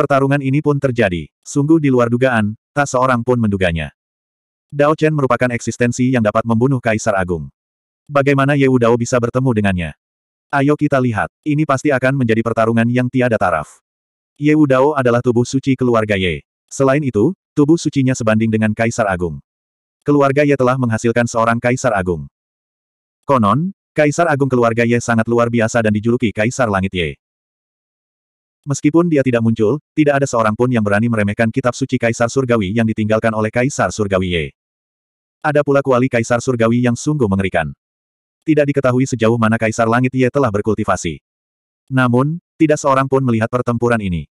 Pertarungan ini pun terjadi. Sungguh di luar dugaan, tak seorang pun menduganya. Dao Chen merupakan eksistensi yang dapat membunuh Kaisar Agung. Bagaimana Ye Dao bisa bertemu dengannya? Ayo kita lihat, ini pasti akan menjadi pertarungan yang tiada taraf. Ye Dao adalah tubuh suci keluarga Ye. Selain itu, tubuh sucinya sebanding dengan Kaisar Agung. Keluarga Ye telah menghasilkan seorang Kaisar Agung. Konon, Kaisar Agung keluarga Ye sangat luar biasa dan dijuluki Kaisar Langit Ye. Meskipun dia tidak muncul, tidak ada seorang pun yang berani meremehkan kitab suci Kaisar Surgawi yang ditinggalkan oleh Kaisar Surgawi Ye. Ada pula kuali Kaisar Surgawi yang sungguh mengerikan. Tidak diketahui sejauh mana Kaisar Langit Ye telah berkultivasi. Namun, tidak seorang pun melihat pertempuran ini.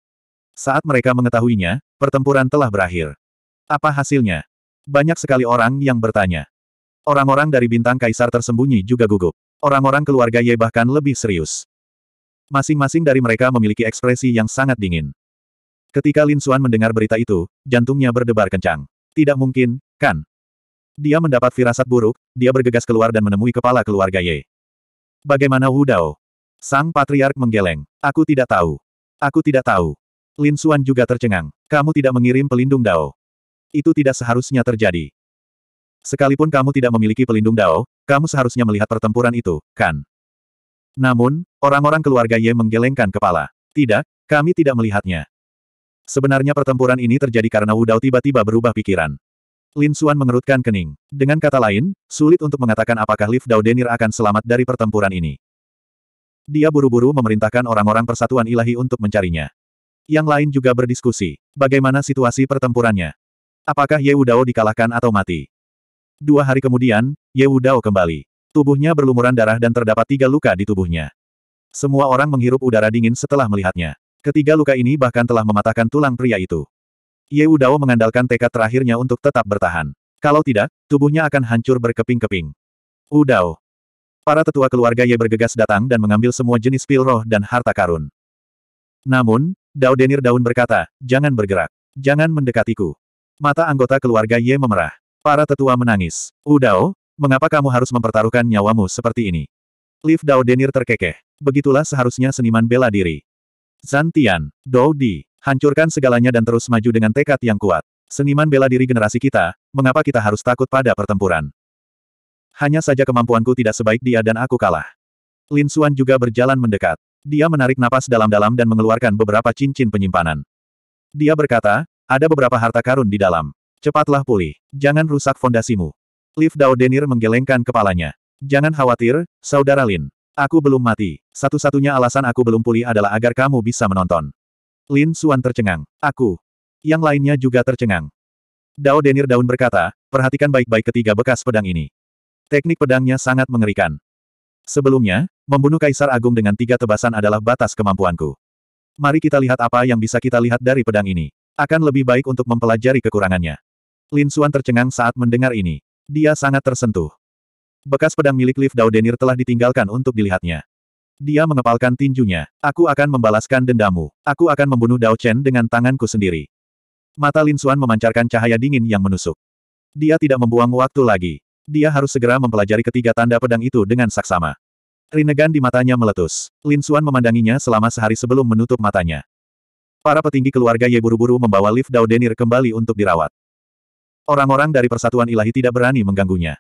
Saat mereka mengetahuinya, pertempuran telah berakhir. Apa hasilnya? Banyak sekali orang yang bertanya. Orang-orang dari bintang Kaisar tersembunyi juga gugup. Orang-orang keluarga Ye bahkan lebih serius. Masing-masing dari mereka memiliki ekspresi yang sangat dingin. Ketika Lin Xuan mendengar berita itu, jantungnya berdebar kencang. Tidak mungkin, kan? Dia mendapat firasat buruk, dia bergegas keluar dan menemui kepala keluarga Ye. Bagaimana Wu Dao? Sang patriark menggeleng. Aku tidak tahu. Aku tidak tahu. Lin Xuan juga tercengang. Kamu tidak mengirim pelindung Dao. Itu tidak seharusnya terjadi. Sekalipun kamu tidak memiliki pelindung Dao, kamu seharusnya melihat pertempuran itu, kan? Namun, orang-orang keluarga Ye menggelengkan kepala. Tidak, kami tidak melihatnya. Sebenarnya pertempuran ini terjadi karena Wudao tiba-tiba berubah pikiran. Lin Xuan mengerutkan kening. Dengan kata lain, sulit untuk mengatakan apakah Liv Dao Denir akan selamat dari pertempuran ini. Dia buru-buru memerintahkan orang-orang persatuan ilahi untuk mencarinya. Yang lain juga berdiskusi. Bagaimana situasi pertempurannya? Apakah Ye Wudao dikalahkan atau mati? Dua hari kemudian, Ye Wudao kembali. Tubuhnya berlumuran darah dan terdapat tiga luka di tubuhnya. Semua orang menghirup udara dingin setelah melihatnya. Ketiga luka ini bahkan telah mematahkan tulang pria itu. Ye Udao mengandalkan tekad terakhirnya untuk tetap bertahan. Kalau tidak, tubuhnya akan hancur berkeping-keping. Udao. Para tetua keluarga Ye bergegas datang dan mengambil semua jenis pil roh dan harta karun. Namun, Dao Denir Daun berkata, jangan bergerak. Jangan mendekatiku. Mata anggota keluarga Ye memerah. Para tetua menangis. Udao, Mengapa kamu harus mempertaruhkan nyawamu seperti ini? Liv Dao Denir terkekeh. Begitulah seharusnya seniman bela diri. Zantian, Dou Di, hancurkan segalanya dan terus maju dengan tekad yang kuat. Seniman bela diri generasi kita, mengapa kita harus takut pada pertempuran? Hanya saja kemampuanku tidak sebaik dia dan aku kalah. Lin Xuan juga berjalan mendekat. Dia menarik napas dalam-dalam dan mengeluarkan beberapa cincin penyimpanan. Dia berkata, ada beberapa harta karun di dalam. Cepatlah pulih, jangan rusak fondasimu. Liv Dao Denir menggelengkan kepalanya. Jangan khawatir, Saudara Lin. Aku belum mati. Satu-satunya alasan aku belum pulih adalah agar kamu bisa menonton. Lin Suan tercengang. Aku. Yang lainnya juga tercengang. Dao Denir Daun berkata, perhatikan baik-baik ketiga bekas pedang ini. Teknik pedangnya sangat mengerikan. Sebelumnya, membunuh Kaisar Agung dengan tiga tebasan adalah batas kemampuanku. Mari kita lihat apa yang bisa kita lihat dari pedang ini. Akan lebih baik untuk mempelajari kekurangannya. Lin Suan tercengang saat mendengar ini. Dia sangat tersentuh. Bekas pedang milik Liv Daudenir telah ditinggalkan untuk dilihatnya. Dia mengepalkan tinjunya. Aku akan membalaskan dendamu. Aku akan membunuh Dao Chen dengan tanganku sendiri. Mata Lin Xuan memancarkan cahaya dingin yang menusuk. Dia tidak membuang waktu lagi. Dia harus segera mempelajari ketiga tanda pedang itu dengan saksama. Rinnegan di matanya meletus. Lin Xuan memandanginya selama sehari sebelum menutup matanya. Para petinggi keluarga Ye buru-buru membawa Liv Daudenir kembali untuk dirawat. Orang-orang dari Persatuan Ilahi tidak berani mengganggunya.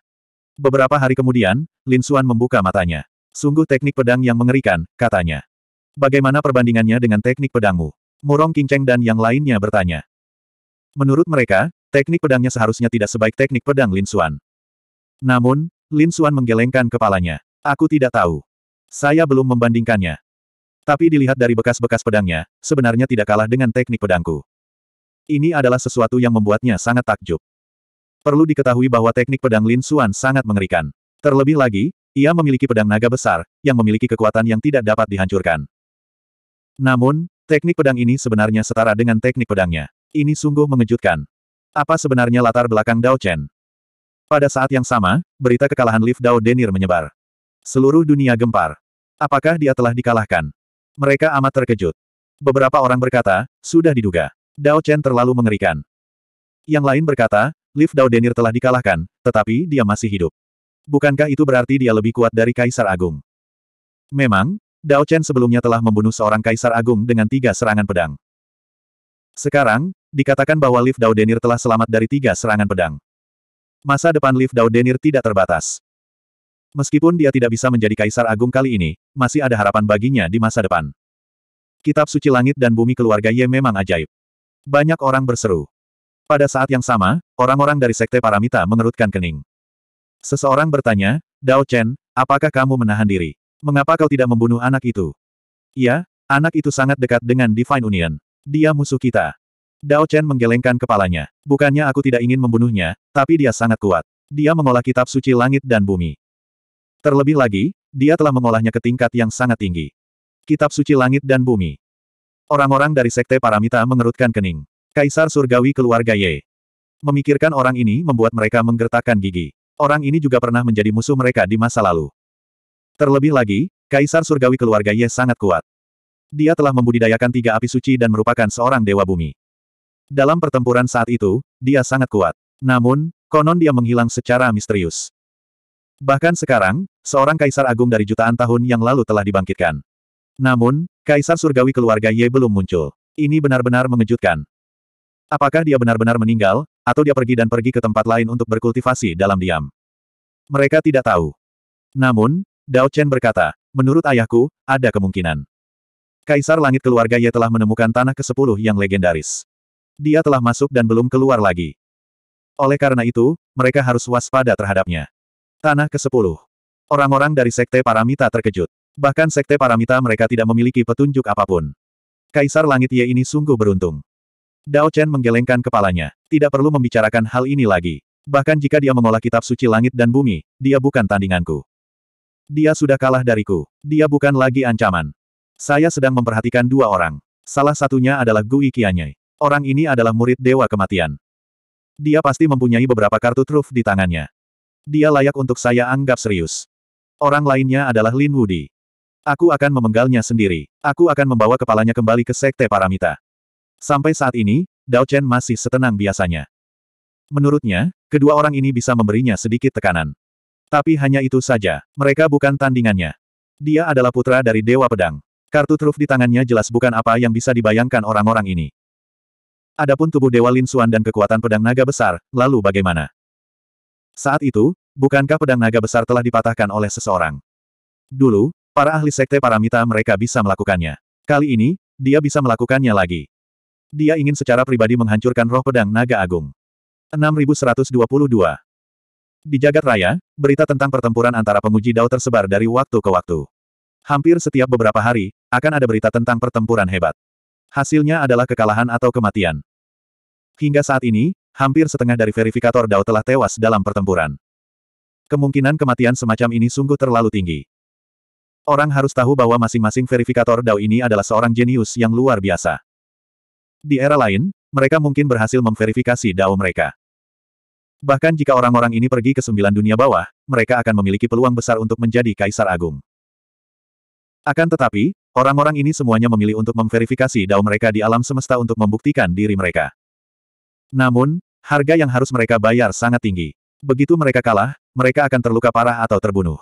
Beberapa hari kemudian, Lin Xuan membuka matanya. Sungguh teknik pedang yang mengerikan, katanya. Bagaimana perbandingannya dengan teknik pedangmu? Murong Kingceng dan yang lainnya bertanya. Menurut mereka, teknik pedangnya seharusnya tidak sebaik teknik pedang Lin Xuan. Namun, Lin Xuan menggelengkan kepalanya. Aku tidak tahu. Saya belum membandingkannya. Tapi dilihat dari bekas-bekas pedangnya, sebenarnya tidak kalah dengan teknik pedangku. Ini adalah sesuatu yang membuatnya sangat takjub. Perlu diketahui bahwa teknik pedang Lin Xuan sangat mengerikan. Terlebih lagi, ia memiliki pedang naga besar, yang memiliki kekuatan yang tidak dapat dihancurkan. Namun, teknik pedang ini sebenarnya setara dengan teknik pedangnya. Ini sungguh mengejutkan. Apa sebenarnya latar belakang Dao Chen? Pada saat yang sama, berita kekalahan Liv Dao Denir menyebar. Seluruh dunia gempar. Apakah dia telah dikalahkan? Mereka amat terkejut. Beberapa orang berkata, sudah diduga. Dao Chen terlalu mengerikan. Yang lain berkata, Liv Daudenir telah dikalahkan, tetapi dia masih hidup. Bukankah itu berarti dia lebih kuat dari Kaisar Agung? Memang, Dao Chen sebelumnya telah membunuh seorang Kaisar Agung dengan tiga serangan pedang. Sekarang, dikatakan bahwa Liv Daudenir telah selamat dari tiga serangan pedang. Masa depan Liv Daudenir tidak terbatas. Meskipun dia tidak bisa menjadi Kaisar Agung kali ini, masih ada harapan baginya di masa depan. Kitab Suci Langit dan Bumi Keluarga Ye memang ajaib. Banyak orang berseru. Pada saat yang sama, orang-orang dari Sekte Paramita mengerutkan kening. Seseorang bertanya, Dao Chen, apakah kamu menahan diri? Mengapa kau tidak membunuh anak itu? Iya, anak itu sangat dekat dengan Divine Union. Dia musuh kita. Dao Chen menggelengkan kepalanya. Bukannya aku tidak ingin membunuhnya, tapi dia sangat kuat. Dia mengolah kitab suci langit dan bumi. Terlebih lagi, dia telah mengolahnya ke tingkat yang sangat tinggi. Kitab suci langit dan bumi. Orang-orang dari Sekte Paramita mengerutkan kening. Kaisar Surgawi keluarga Ye. Memikirkan orang ini membuat mereka menggertakkan gigi. Orang ini juga pernah menjadi musuh mereka di masa lalu. Terlebih lagi, Kaisar Surgawi keluarga Ye sangat kuat. Dia telah membudidayakan tiga api suci dan merupakan seorang dewa bumi. Dalam pertempuran saat itu, dia sangat kuat. Namun, konon dia menghilang secara misterius. Bahkan sekarang, seorang kaisar agung dari jutaan tahun yang lalu telah dibangkitkan. Namun, kaisar surgawi keluarga Ye belum muncul. Ini benar-benar mengejutkan. Apakah dia benar-benar meninggal, atau dia pergi dan pergi ke tempat lain untuk berkultivasi dalam diam? Mereka tidak tahu. Namun, Dao Chen berkata, menurut ayahku, ada kemungkinan. Kaisar Langit keluarga Ye telah menemukan tanah ke-10 yang legendaris. Dia telah masuk dan belum keluar lagi. Oleh karena itu, mereka harus waspada terhadapnya. Tanah ke-10. Orang-orang dari Sekte Paramita terkejut. Bahkan Sekte Paramita mereka tidak memiliki petunjuk apapun. Kaisar Langit Ye ini sungguh beruntung. Dao Chen menggelengkan kepalanya. Tidak perlu membicarakan hal ini lagi. Bahkan jika dia mengolah kitab suci langit dan bumi, dia bukan tandinganku. Dia sudah kalah dariku. Dia bukan lagi ancaman. Saya sedang memperhatikan dua orang. Salah satunya adalah Gui Qianyi. Orang ini adalah murid Dewa Kematian. Dia pasti mempunyai beberapa kartu truf di tangannya. Dia layak untuk saya anggap serius. Orang lainnya adalah Lin Wudi. Aku akan memenggalnya sendiri. Aku akan membawa kepalanya kembali ke Sekte Paramita. Sampai saat ini, Dao Chen masih setenang biasanya. Menurutnya, kedua orang ini bisa memberinya sedikit tekanan. Tapi hanya itu saja, mereka bukan tandingannya. Dia adalah putra dari Dewa Pedang. Kartu truf di tangannya jelas bukan apa yang bisa dibayangkan orang-orang ini. Adapun tubuh Dewa Lin Suan dan kekuatan pedang naga besar, lalu bagaimana? Saat itu, bukankah pedang naga besar telah dipatahkan oleh seseorang? Dulu, para ahli sekte paramita mereka bisa melakukannya. Kali ini, dia bisa melakukannya lagi. Dia ingin secara pribadi menghancurkan roh pedang naga agung. 6122. Di jagat raya, berita tentang pertempuran antara penguji Dao tersebar dari waktu ke waktu. Hampir setiap beberapa hari, akan ada berita tentang pertempuran hebat. Hasilnya adalah kekalahan atau kematian. Hingga saat ini, hampir setengah dari verifikator Dao telah tewas dalam pertempuran. Kemungkinan kematian semacam ini sungguh terlalu tinggi. Orang harus tahu bahwa masing-masing verifikator Dao ini adalah seorang jenius yang luar biasa. Di era lain, mereka mungkin berhasil memverifikasi dao mereka. Bahkan jika orang-orang ini pergi ke sembilan dunia bawah, mereka akan memiliki peluang besar untuk menjadi Kaisar Agung. Akan tetapi, orang-orang ini semuanya memilih untuk memverifikasi dao mereka di alam semesta untuk membuktikan diri mereka. Namun, harga yang harus mereka bayar sangat tinggi. Begitu mereka kalah, mereka akan terluka parah atau terbunuh.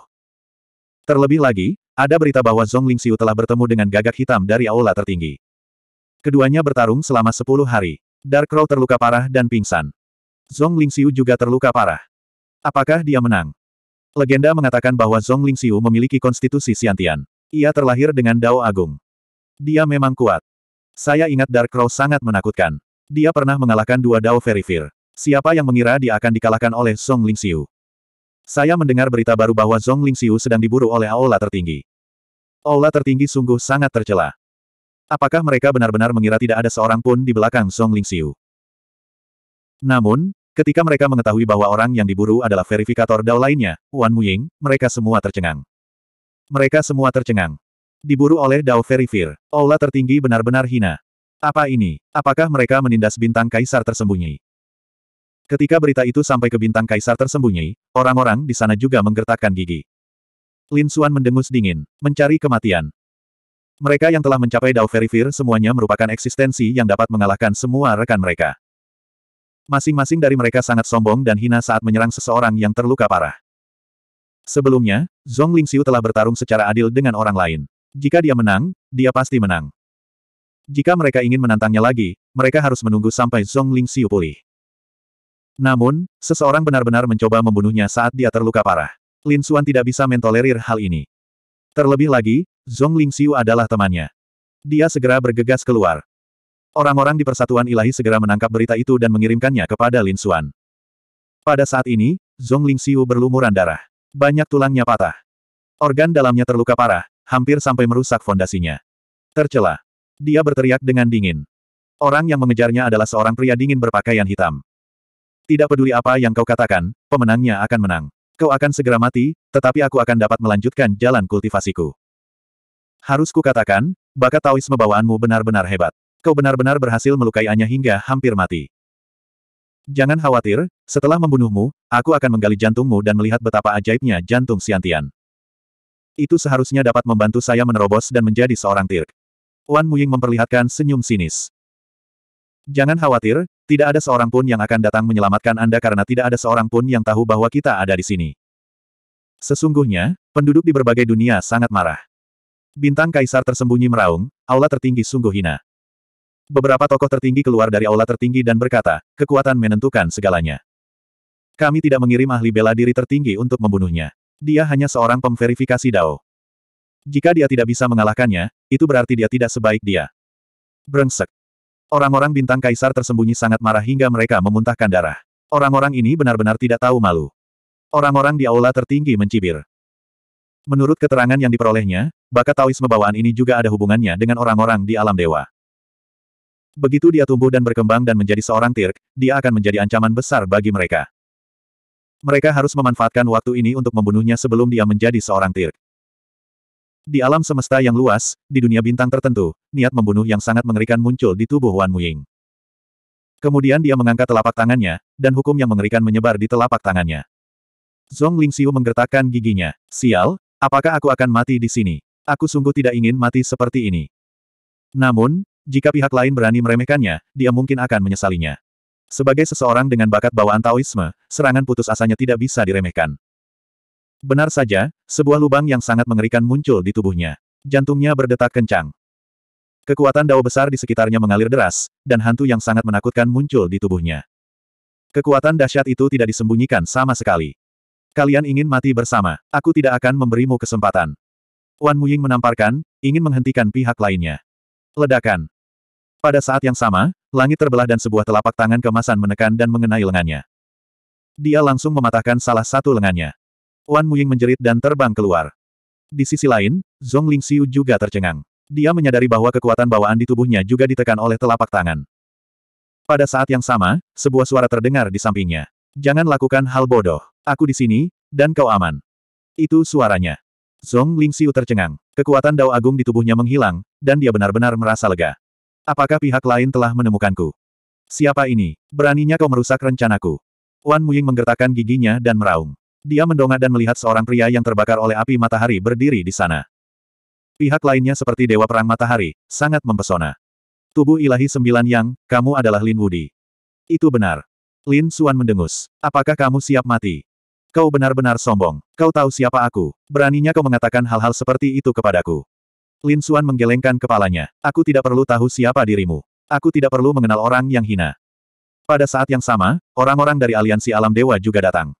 Terlebih lagi, ada berita bahwa Zhong Lingxiu telah bertemu dengan gagak hitam dari aula tertinggi. Keduanya bertarung selama sepuluh hari. Darkrow terluka parah dan pingsan. Zong Lingxiu juga terluka parah. Apakah dia menang? Legenda mengatakan bahwa Zong Lingxiu memiliki konstitusi siantian. Ia terlahir dengan Dao Agung. Dia memang kuat. Saya ingat Darkrow sangat menakutkan. Dia pernah mengalahkan dua Dao Verifir. Siapa yang mengira dia akan dikalahkan oleh Zong Lingxiu? Saya mendengar berita baru bahwa Zong Lingxiu sedang diburu oleh aula tertinggi. Aula tertinggi sungguh sangat tercela. Apakah mereka benar-benar mengira tidak ada seorang pun di belakang Song Ling Lingxiu? Namun, ketika mereka mengetahui bahwa orang yang diburu adalah verifikator Dao lainnya, Wan Ying, mereka semua tercengang. Mereka semua tercengang. Diburu oleh Dao Verifir. Aula tertinggi benar-benar hina. Apa ini? Apakah mereka menindas bintang kaisar tersembunyi? Ketika berita itu sampai ke bintang kaisar tersembunyi, orang-orang di sana juga menggertakkan gigi. Lin Xuan mendengus dingin, mencari kematian. Mereka yang telah mencapai Dao Verifir semuanya merupakan eksistensi yang dapat mengalahkan semua rekan mereka. Masing-masing dari mereka sangat sombong dan hina saat menyerang seseorang yang terluka parah. Sebelumnya, Zhong Lingxiu telah bertarung secara adil dengan orang lain. Jika dia menang, dia pasti menang. Jika mereka ingin menantangnya lagi, mereka harus menunggu sampai Zhong Lingxiu pulih. Namun, seseorang benar-benar mencoba membunuhnya saat dia terluka parah. Lin Xuan tidak bisa mentolerir hal ini. Terlebih lagi, Zhong Lingxiu adalah temannya. Dia segera bergegas keluar. Orang-orang di Persatuan Ilahi segera menangkap berita itu dan mengirimkannya kepada Lin Xuan. Pada saat ini, Zhong Lingxiu berlumuran darah. Banyak tulangnya patah. Organ dalamnya terluka parah, hampir sampai merusak fondasinya. Tercela. Dia berteriak dengan dingin. Orang yang mengejarnya adalah seorang pria dingin berpakaian hitam. Tidak peduli apa yang kau katakan, pemenangnya akan menang. Kau akan segera mati, tetapi aku akan dapat melanjutkan jalan kultivasiku. Harus kukatakan, bakat Taoisme membawaanmu benar-benar hebat. Kau benar-benar berhasil melukai Anya hingga hampir mati. Jangan khawatir, setelah membunuhmu, aku akan menggali jantungmu dan melihat betapa ajaibnya jantung Siantian. Itu seharusnya dapat membantu saya menerobos dan menjadi seorang Tirk. Wan Muying memperlihatkan senyum sinis. Jangan khawatir, tidak ada seorang pun yang akan datang menyelamatkan Anda karena tidak ada seorang pun yang tahu bahwa kita ada di sini. Sesungguhnya, penduduk di berbagai dunia sangat marah. Bintang kaisar tersembunyi meraung, aula tertinggi sungguh hina. Beberapa tokoh tertinggi keluar dari aula tertinggi dan berkata, kekuatan menentukan segalanya. Kami tidak mengirim ahli bela diri tertinggi untuk membunuhnya. Dia hanya seorang pemverifikasi Dao. Jika dia tidak bisa mengalahkannya, itu berarti dia tidak sebaik dia. Brengsek. Orang-orang bintang kaisar tersembunyi sangat marah hingga mereka memuntahkan darah. Orang-orang ini benar-benar tidak tahu malu. Orang-orang di aula tertinggi mencibir. Menurut keterangan yang diperolehnya, bakat Taoisme bawaan ini juga ada hubungannya dengan orang-orang di alam dewa. Begitu dia tumbuh dan berkembang dan menjadi seorang Tirk, dia akan menjadi ancaman besar bagi mereka. Mereka harus memanfaatkan waktu ini untuk membunuhnya sebelum dia menjadi seorang Tirk. Di alam semesta yang luas, di dunia bintang tertentu, niat membunuh yang sangat mengerikan muncul di tubuh Wan Muying. Kemudian dia mengangkat telapak tangannya, dan hukum yang mengerikan menyebar di telapak tangannya. Zhong Lingxiu menggertakkan giginya. Sial, Apakah aku akan mati di sini? Aku sungguh tidak ingin mati seperti ini. Namun, jika pihak lain berani meremehkannya, dia mungkin akan menyesalinya. Sebagai seseorang dengan bakat bawaan Taoisme, serangan putus asanya tidak bisa diremehkan. Benar saja, sebuah lubang yang sangat mengerikan muncul di tubuhnya. Jantungnya berdetak kencang. Kekuatan dao besar di sekitarnya mengalir deras, dan hantu yang sangat menakutkan muncul di tubuhnya. Kekuatan dahsyat itu tidak disembunyikan sama sekali. Kalian ingin mati bersama. Aku tidak akan memberimu kesempatan. Wan Muying menamparkan, ingin menghentikan pihak lainnya. Ledakan. Pada saat yang sama, langit terbelah dan sebuah telapak tangan kemasan menekan dan mengenai lengannya. Dia langsung mematahkan salah satu lengannya. Wan Muying menjerit dan terbang keluar. Di sisi lain, Zhong Lingxiu juga tercengang. Dia menyadari bahwa kekuatan bawaan di tubuhnya juga ditekan oleh telapak tangan. Pada saat yang sama, sebuah suara terdengar di sampingnya. Jangan lakukan hal bodoh. Aku di sini, dan kau aman. Itu suaranya. Zong Siu tercengang. Kekuatan dao agung di tubuhnya menghilang, dan dia benar-benar merasa lega. Apakah pihak lain telah menemukanku? Siapa ini? Beraninya kau merusak rencanaku. Wan Muying menggertakkan giginya dan meraung. Dia mendongak dan melihat seorang pria yang terbakar oleh api matahari berdiri di sana. Pihak lainnya seperti Dewa Perang Matahari, sangat mempesona. Tubuh ilahi sembilan yang, kamu adalah Lin Wudi. Itu benar. Lin Suan mendengus. Apakah kamu siap mati? Kau benar-benar sombong. Kau tahu siapa aku. Beraninya kau mengatakan hal-hal seperti itu kepadaku. Lin Xuan menggelengkan kepalanya. Aku tidak perlu tahu siapa dirimu. Aku tidak perlu mengenal orang yang hina. Pada saat yang sama, orang-orang dari Aliansi Alam Dewa juga datang.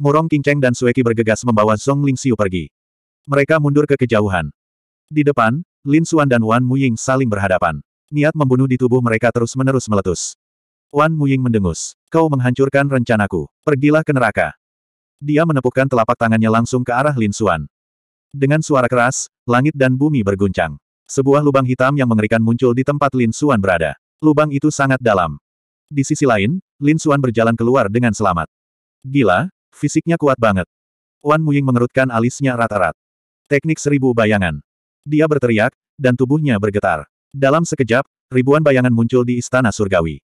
Murong Cheng dan Sueki bergegas membawa Zhong Xiu pergi. Mereka mundur ke kejauhan. Di depan, Lin Xuan dan Wan Muying saling berhadapan. Niat membunuh di tubuh mereka terus-menerus meletus. Wan Muying mendengus. Kau menghancurkan rencanaku. Pergilah ke neraka. Dia menepukkan telapak tangannya langsung ke arah Lin Xuan. Dengan suara keras, langit dan bumi berguncang. Sebuah lubang hitam yang mengerikan muncul di tempat Lin Xuan berada. Lubang itu sangat dalam. Di sisi lain, Lin Xuan berjalan keluar dengan selamat. Gila, fisiknya kuat banget. Wan Muying mengerutkan alisnya rata-rat. Teknik seribu bayangan. Dia berteriak, dan tubuhnya bergetar. Dalam sekejap, ribuan bayangan muncul di istana surgawi.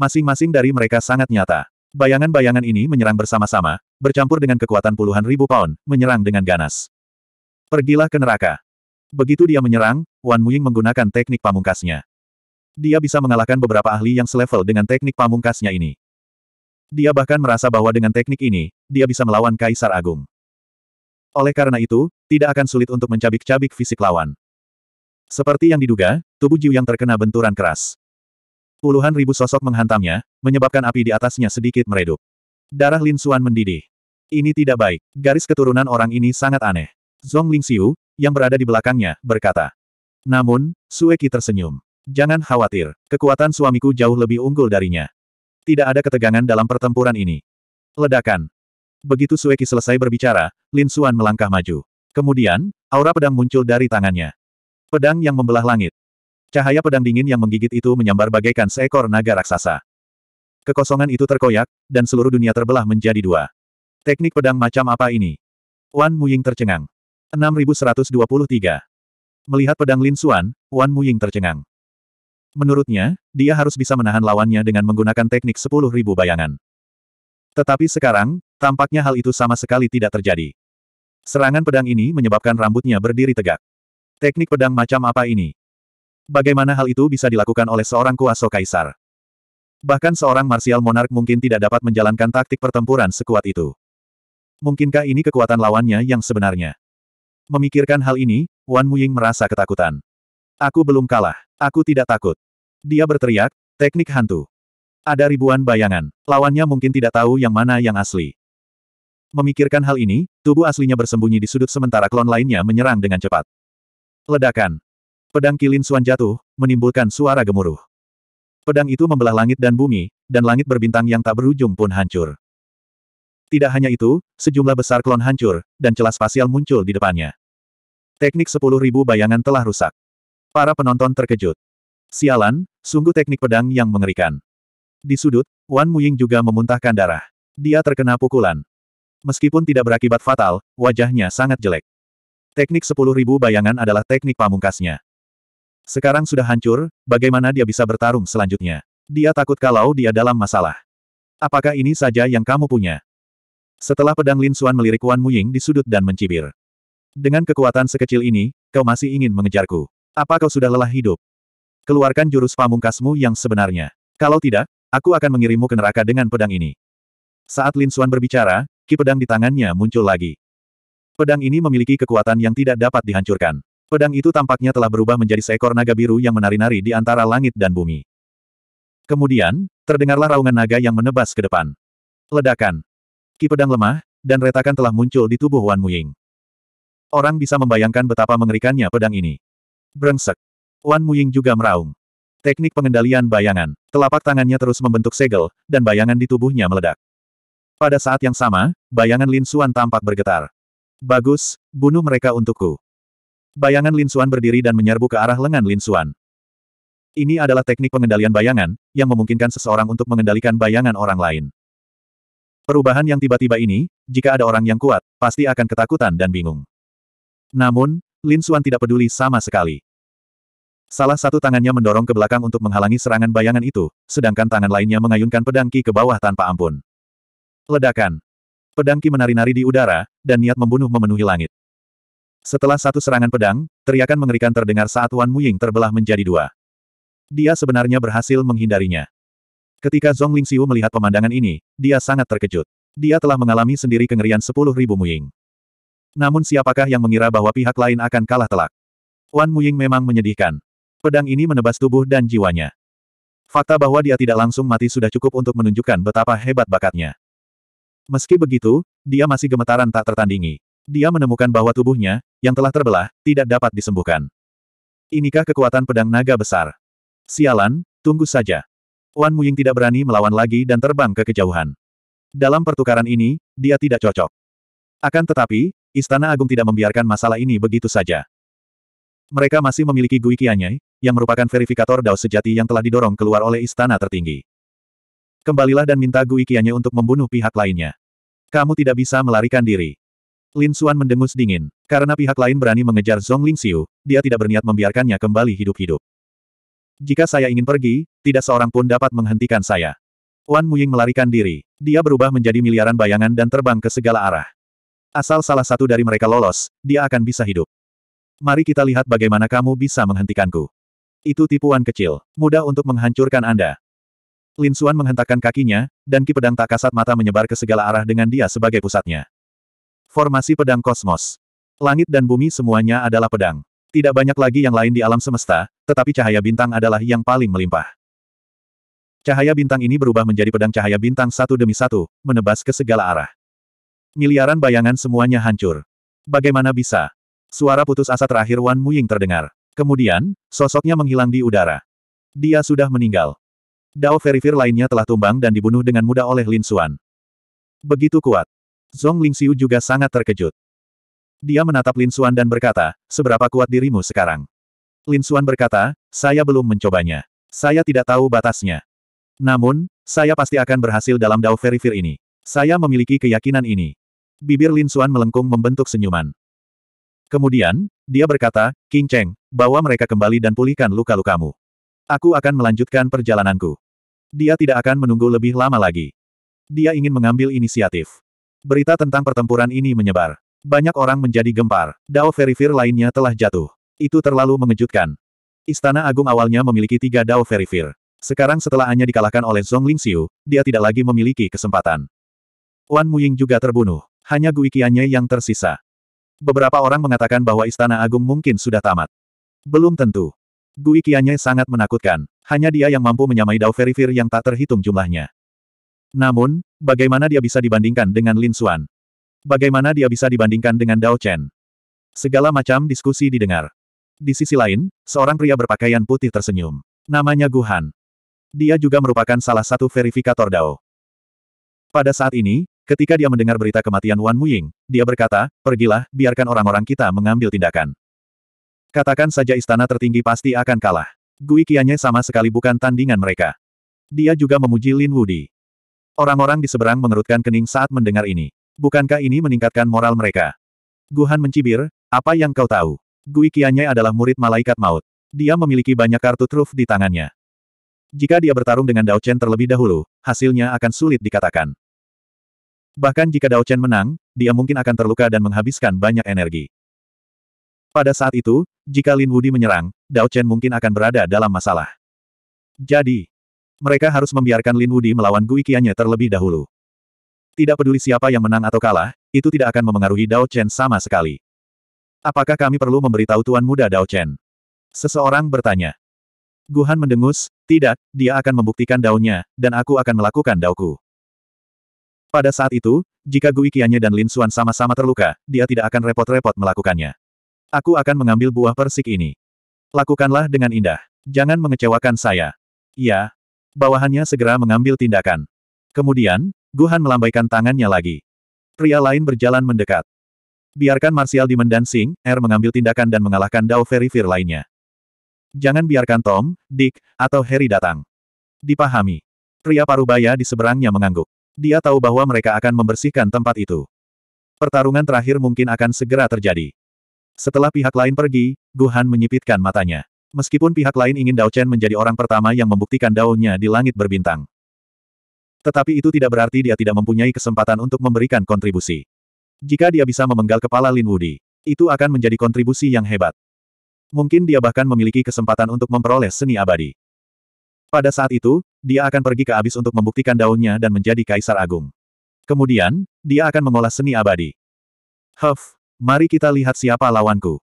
Masing-masing dari mereka sangat nyata. Bayangan-bayangan ini menyerang bersama-sama, bercampur dengan kekuatan puluhan ribu pound, menyerang dengan ganas. Pergilah ke neraka. Begitu dia menyerang, Wan Muying menggunakan teknik pamungkasnya. Dia bisa mengalahkan beberapa ahli yang selevel dengan teknik pamungkasnya ini. Dia bahkan merasa bahwa dengan teknik ini, dia bisa melawan Kaisar Agung. Oleh karena itu, tidak akan sulit untuk mencabik-cabik fisik lawan. Seperti yang diduga, tubuh Jiu yang terkena benturan keras. Puluhan ribu sosok menghantamnya, menyebabkan api di atasnya sedikit meredup. Darah Lin Suan mendidih. Ini tidak baik. Garis keturunan orang ini sangat aneh. Zong Lingxiu, yang berada di belakangnya, berkata. Namun, Sueki tersenyum. Jangan khawatir, kekuatan suamiku jauh lebih unggul darinya. Tidak ada ketegangan dalam pertempuran ini. Ledakan. Begitu Sueki selesai berbicara, Lin Xuan melangkah maju. Kemudian, aura pedang muncul dari tangannya. Pedang yang membelah langit. Cahaya pedang dingin yang menggigit itu menyambar bagaikan seekor naga raksasa. Kekosongan itu terkoyak, dan seluruh dunia terbelah menjadi dua. Teknik pedang macam apa ini? Wan Muying tercengang. 6123. Melihat pedang Lin Xuan, Wan Muying tercengang. Menurutnya, dia harus bisa menahan lawannya dengan menggunakan teknik 10.000 bayangan. Tetapi sekarang, tampaknya hal itu sama sekali tidak terjadi. Serangan pedang ini menyebabkan rambutnya berdiri tegak. Teknik pedang macam apa ini? Bagaimana hal itu bisa dilakukan oleh seorang kuasa kaisar? Bahkan seorang marsial monark mungkin tidak dapat menjalankan taktik pertempuran sekuat itu. Mungkinkah ini kekuatan lawannya yang sebenarnya? Memikirkan hal ini, Wan Muying merasa ketakutan. Aku belum kalah. Aku tidak takut. Dia berteriak, teknik hantu. Ada ribuan bayangan. Lawannya mungkin tidak tahu yang mana yang asli. Memikirkan hal ini, tubuh aslinya bersembunyi di sudut sementara klon lainnya menyerang dengan cepat. Ledakan. Pedang kilin suan jatuh, menimbulkan suara gemuruh. Pedang itu membelah langit dan bumi, dan langit berbintang yang tak berujung pun hancur. Tidak hanya itu, sejumlah besar klon hancur, dan celah spasial muncul di depannya. Teknik 10.000 bayangan telah rusak. Para penonton terkejut. Sialan, sungguh teknik pedang yang mengerikan. Di sudut, Wan Muying juga memuntahkan darah. Dia terkena pukulan. Meskipun tidak berakibat fatal, wajahnya sangat jelek. Teknik 10.000 bayangan adalah teknik pamungkasnya. Sekarang sudah hancur, bagaimana dia bisa bertarung selanjutnya? Dia takut kalau dia dalam masalah. Apakah ini saja yang kamu punya? Setelah pedang Lin Xuan melirik Wan Muying di sudut dan mencibir. Dengan kekuatan sekecil ini, kau masih ingin mengejarku. Apa kau sudah lelah hidup? Keluarkan jurus pamungkasmu yang sebenarnya. Kalau tidak, aku akan mengirimmu ke neraka dengan pedang ini. Saat Lin Xuan berbicara, ki pedang di tangannya muncul lagi. Pedang ini memiliki kekuatan yang tidak dapat dihancurkan. Pedang itu tampaknya telah berubah menjadi seekor naga biru yang menari-nari di antara langit dan bumi. Kemudian, terdengarlah raungan naga yang menebas ke depan. Ledakan. Ki pedang lemah, dan retakan telah muncul di tubuh Wan Muying. Orang bisa membayangkan betapa mengerikannya pedang ini. Brengsek. Wan Muying juga meraung. Teknik pengendalian bayangan. Telapak tangannya terus membentuk segel, dan bayangan di tubuhnya meledak. Pada saat yang sama, bayangan Lin Suan tampak bergetar. Bagus, bunuh mereka untukku. Bayangan Lin Suan berdiri dan menyerbu ke arah lengan Lin Suan. Ini adalah teknik pengendalian bayangan, yang memungkinkan seseorang untuk mengendalikan bayangan orang lain. Perubahan yang tiba-tiba ini, jika ada orang yang kuat, pasti akan ketakutan dan bingung. Namun, Lin Xuan tidak peduli sama sekali. Salah satu tangannya mendorong ke belakang untuk menghalangi serangan bayangan itu, sedangkan tangan lainnya mengayunkan pedangki ke bawah tanpa ampun. Ledakan. Pedangki menari-nari di udara, dan niat membunuh memenuhi langit. Setelah satu serangan pedang, teriakan mengerikan terdengar saat Wan Muying terbelah menjadi dua. Dia sebenarnya berhasil menghindarinya. Ketika Zhong Lingxiu melihat pemandangan ini, dia sangat terkejut. Dia telah mengalami sendiri kengerian sepuluh ribu Muying. Namun siapakah yang mengira bahwa pihak lain akan kalah telak? Wan Muying memang menyedihkan. Pedang ini menebas tubuh dan jiwanya. Fakta bahwa dia tidak langsung mati sudah cukup untuk menunjukkan betapa hebat bakatnya. Meski begitu, dia masih gemetaran tak tertandingi. Dia menemukan bahwa tubuhnya, yang telah terbelah, tidak dapat disembuhkan. Inikah kekuatan pedang naga besar? Sialan, tunggu saja. Wan Muying tidak berani melawan lagi dan terbang ke kejauhan. Dalam pertukaran ini, dia tidak cocok. Akan tetapi, Istana Agung tidak membiarkan masalah ini begitu saja. Mereka masih memiliki Gui Qianyai, yang merupakan verifikator Dao sejati yang telah didorong keluar oleh istana tertinggi. Kembalilah dan minta Gui Qianyai untuk membunuh pihak lainnya. Kamu tidak bisa melarikan diri. Lin Xuan mendengus dingin. Karena pihak lain berani mengejar Zhong Lingxiu, dia tidak berniat membiarkannya kembali hidup-hidup. Jika saya ingin pergi, tidak seorang pun dapat menghentikan saya. Wan Muying melarikan diri. Dia berubah menjadi miliaran bayangan dan terbang ke segala arah. Asal salah satu dari mereka lolos, dia akan bisa hidup. Mari kita lihat bagaimana kamu bisa menghentikanku. Itu tipuan kecil, mudah untuk menghancurkan Anda. Lin Xuan menghentakkan kakinya, dan ki pedang tak kasat mata menyebar ke segala arah dengan dia sebagai pusatnya. Formasi pedang kosmos. Langit dan bumi semuanya adalah pedang. Tidak banyak lagi yang lain di alam semesta, tetapi cahaya bintang adalah yang paling melimpah. Cahaya bintang ini berubah menjadi pedang cahaya bintang satu demi satu, menebas ke segala arah. Miliaran bayangan semuanya hancur. Bagaimana bisa? Suara putus asa terakhir Wan Muying terdengar. Kemudian, sosoknya menghilang di udara. Dia sudah meninggal. Dao Verifier lainnya telah tumbang dan dibunuh dengan mudah oleh Lin Xuan. Begitu kuat. Zhong Lingxiu juga sangat terkejut. Dia menatap Lin Xuan dan berkata, seberapa kuat dirimu sekarang? Lin Xuan berkata, saya belum mencobanya. Saya tidak tahu batasnya. Namun, saya pasti akan berhasil dalam Dao Verifir ini. Saya memiliki keyakinan ini. Bibir Lin Xuan melengkung membentuk senyuman. Kemudian, dia berkata, King Cheng, bawa mereka kembali dan pulihkan luka-lukamu. Aku akan melanjutkan perjalananku. Dia tidak akan menunggu lebih lama lagi. Dia ingin mengambil inisiatif. Berita tentang pertempuran ini menyebar. Banyak orang menjadi gempar. Dao Verifir lainnya telah jatuh. Itu terlalu mengejutkan. Istana Agung awalnya memiliki tiga Dao Verifir. Sekarang setelah hanya dikalahkan oleh Zhong Lingxiu, dia tidak lagi memiliki kesempatan. Wan Muying juga terbunuh. Hanya Gui Qianye yang tersisa. Beberapa orang mengatakan bahwa Istana Agung mungkin sudah tamat. Belum tentu. Gui Qianye sangat menakutkan. Hanya dia yang mampu menyamai Dao Verifir yang tak terhitung jumlahnya. Namun, bagaimana dia bisa dibandingkan dengan Lin Xuan? Bagaimana dia bisa dibandingkan dengan Dao Chen? Segala macam diskusi didengar. Di sisi lain, seorang pria berpakaian putih tersenyum. Namanya Guhan. Dia juga merupakan salah satu verifikator Dao. Pada saat ini, ketika dia mendengar berita kematian Wan Mu Ying, dia berkata, pergilah, biarkan orang-orang kita mengambil tindakan. Katakan saja istana tertinggi pasti akan kalah. Gui Qianye sama sekali bukan tandingan mereka. Dia juga memuji Lin Wudi. Orang-orang di seberang mengerutkan kening saat mendengar ini. Bukankah ini meningkatkan moral mereka? Guhan mencibir, apa yang kau tahu? Gui adalah murid malaikat maut. Dia memiliki banyak kartu truf di tangannya. Jika dia bertarung dengan Dao Chen terlebih dahulu, hasilnya akan sulit dikatakan. Bahkan jika Dao Chen menang, dia mungkin akan terluka dan menghabiskan banyak energi. Pada saat itu, jika Lin Wudi menyerang, Dao Chen mungkin akan berada dalam masalah. Jadi, mereka harus membiarkan Lin Wudi melawan Gui terlebih dahulu. Tidak peduli siapa yang menang atau kalah, itu tidak akan memengaruhi Dao Chen sama sekali. Apakah kami perlu memberitahu Tuan Muda Dao Chen? Seseorang bertanya. Guhan mendengus, tidak, dia akan membuktikan daunnya, dan aku akan melakukan dauku. Pada saat itu, jika Gui dan Lin Xuan sama-sama terluka, dia tidak akan repot-repot melakukannya. Aku akan mengambil buah persik ini. Lakukanlah dengan indah. Jangan mengecewakan saya. Ya. Bawahannya segera mengambil tindakan. Kemudian, Guhan melambaikan tangannya lagi. Pria lain berjalan mendekat. Biarkan Martial di Mendan Sing, R er mengambil tindakan dan mengalahkan Dao Verifir lainnya. Jangan biarkan Tom, Dick, atau Harry datang. Dipahami. Pria parubaya di seberangnya mengangguk. Dia tahu bahwa mereka akan membersihkan tempat itu. Pertarungan terakhir mungkin akan segera terjadi. Setelah pihak lain pergi, Guhan menyipitkan matanya. Meskipun pihak lain ingin Dao Chen menjadi orang pertama yang membuktikan daunnya di langit berbintang. Tetapi itu tidak berarti dia tidak mempunyai kesempatan untuk memberikan kontribusi. Jika dia bisa memenggal kepala Lin Wudi, itu akan menjadi kontribusi yang hebat. Mungkin dia bahkan memiliki kesempatan untuk memperoleh seni abadi. Pada saat itu, dia akan pergi ke abis untuk membuktikan daunnya dan menjadi kaisar agung. Kemudian, dia akan mengolah seni abadi. Huff, mari kita lihat siapa lawanku.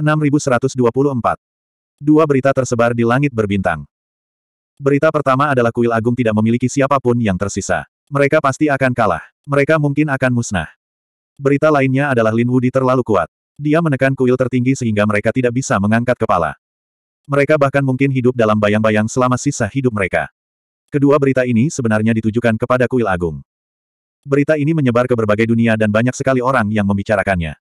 6124. Dua berita tersebar di langit berbintang. Berita pertama adalah kuil agung tidak memiliki siapapun yang tersisa. Mereka pasti akan kalah. Mereka mungkin akan musnah. Berita lainnya adalah Lin Wudi terlalu kuat. Dia menekan kuil tertinggi sehingga mereka tidak bisa mengangkat kepala. Mereka bahkan mungkin hidup dalam bayang-bayang selama sisa hidup mereka. Kedua berita ini sebenarnya ditujukan kepada kuil agung. Berita ini menyebar ke berbagai dunia dan banyak sekali orang yang membicarakannya.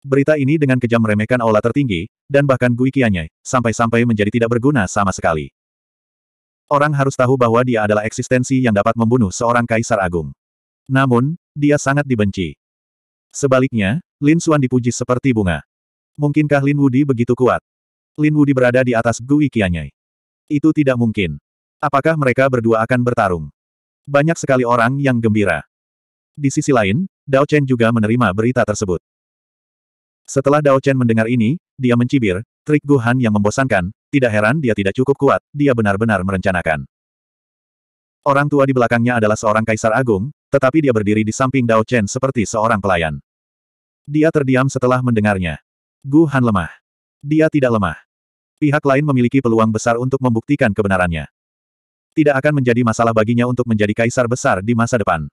Berita ini dengan kejam meremehkan aula tertinggi, dan bahkan Guikianya, sampai-sampai menjadi tidak berguna sama sekali. Orang harus tahu bahwa dia adalah eksistensi yang dapat membunuh seorang kaisar agung. Namun, dia sangat dibenci. Sebaliknya, Lin Xuan dipuji seperti bunga. Mungkinkah Lin Wudi begitu kuat? Lin Wudi berada di atas Gui Qianyai. Itu tidak mungkin. Apakah mereka berdua akan bertarung? Banyak sekali orang yang gembira. Di sisi lain, Dao Chen juga menerima berita tersebut. Setelah Dao Chen mendengar ini, dia mencibir, trik Guhan yang membosankan, tidak heran dia tidak cukup kuat, dia benar-benar merencanakan. Orang tua di belakangnya adalah seorang kaisar agung, tetapi dia berdiri di samping Dao Chen seperti seorang pelayan. Dia terdiam setelah mendengarnya. Gu Han lemah. Dia tidak lemah. Pihak lain memiliki peluang besar untuk membuktikan kebenarannya. Tidak akan menjadi masalah baginya untuk menjadi kaisar besar di masa depan.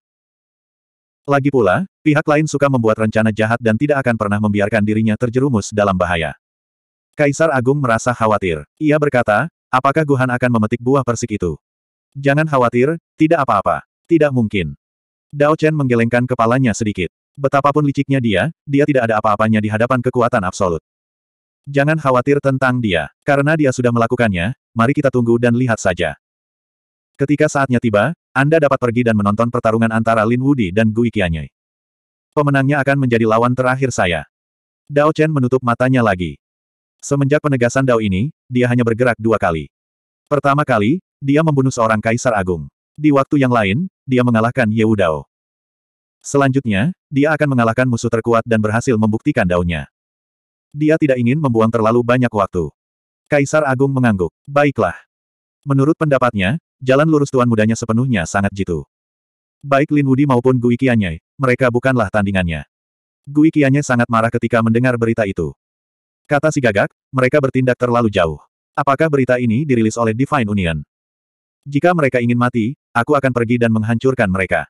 Lagi pula, pihak lain suka membuat rencana jahat dan tidak akan pernah membiarkan dirinya terjerumus dalam bahaya. Kaisar Agung merasa khawatir. Ia berkata, apakah Guhan akan memetik buah persik itu? Jangan khawatir, tidak apa-apa. Tidak mungkin. Dao Chen menggelengkan kepalanya sedikit. Betapapun liciknya dia, dia tidak ada apa-apanya di hadapan kekuatan absolut. Jangan khawatir tentang dia, karena dia sudah melakukannya, mari kita tunggu dan lihat saja. Ketika saatnya tiba, anda dapat pergi dan menonton pertarungan antara Lin Wudi dan Gui Qianyi. Pemenangnya akan menjadi lawan terakhir saya. Dao Chen menutup matanya lagi. Semenjak penegasan Dao ini, dia hanya bergerak dua kali. Pertama kali, dia membunuh seorang kaisar agung. Di waktu yang lain, dia mengalahkan Ye Wu Dao. Selanjutnya, dia akan mengalahkan musuh terkuat dan berhasil membuktikan daunnya. Dia tidak ingin membuang terlalu banyak waktu. Kaisar Agung mengangguk. Baiklah. Menurut pendapatnya, jalan lurus tuan mudanya sepenuhnya sangat jitu. Baik Lin Wudi maupun Gui Qianye, mereka bukanlah tandingannya. Gui Qianye sangat marah ketika mendengar berita itu. Kata si gagak, mereka bertindak terlalu jauh. Apakah berita ini dirilis oleh Divine Union? Jika mereka ingin mati, aku akan pergi dan menghancurkan mereka.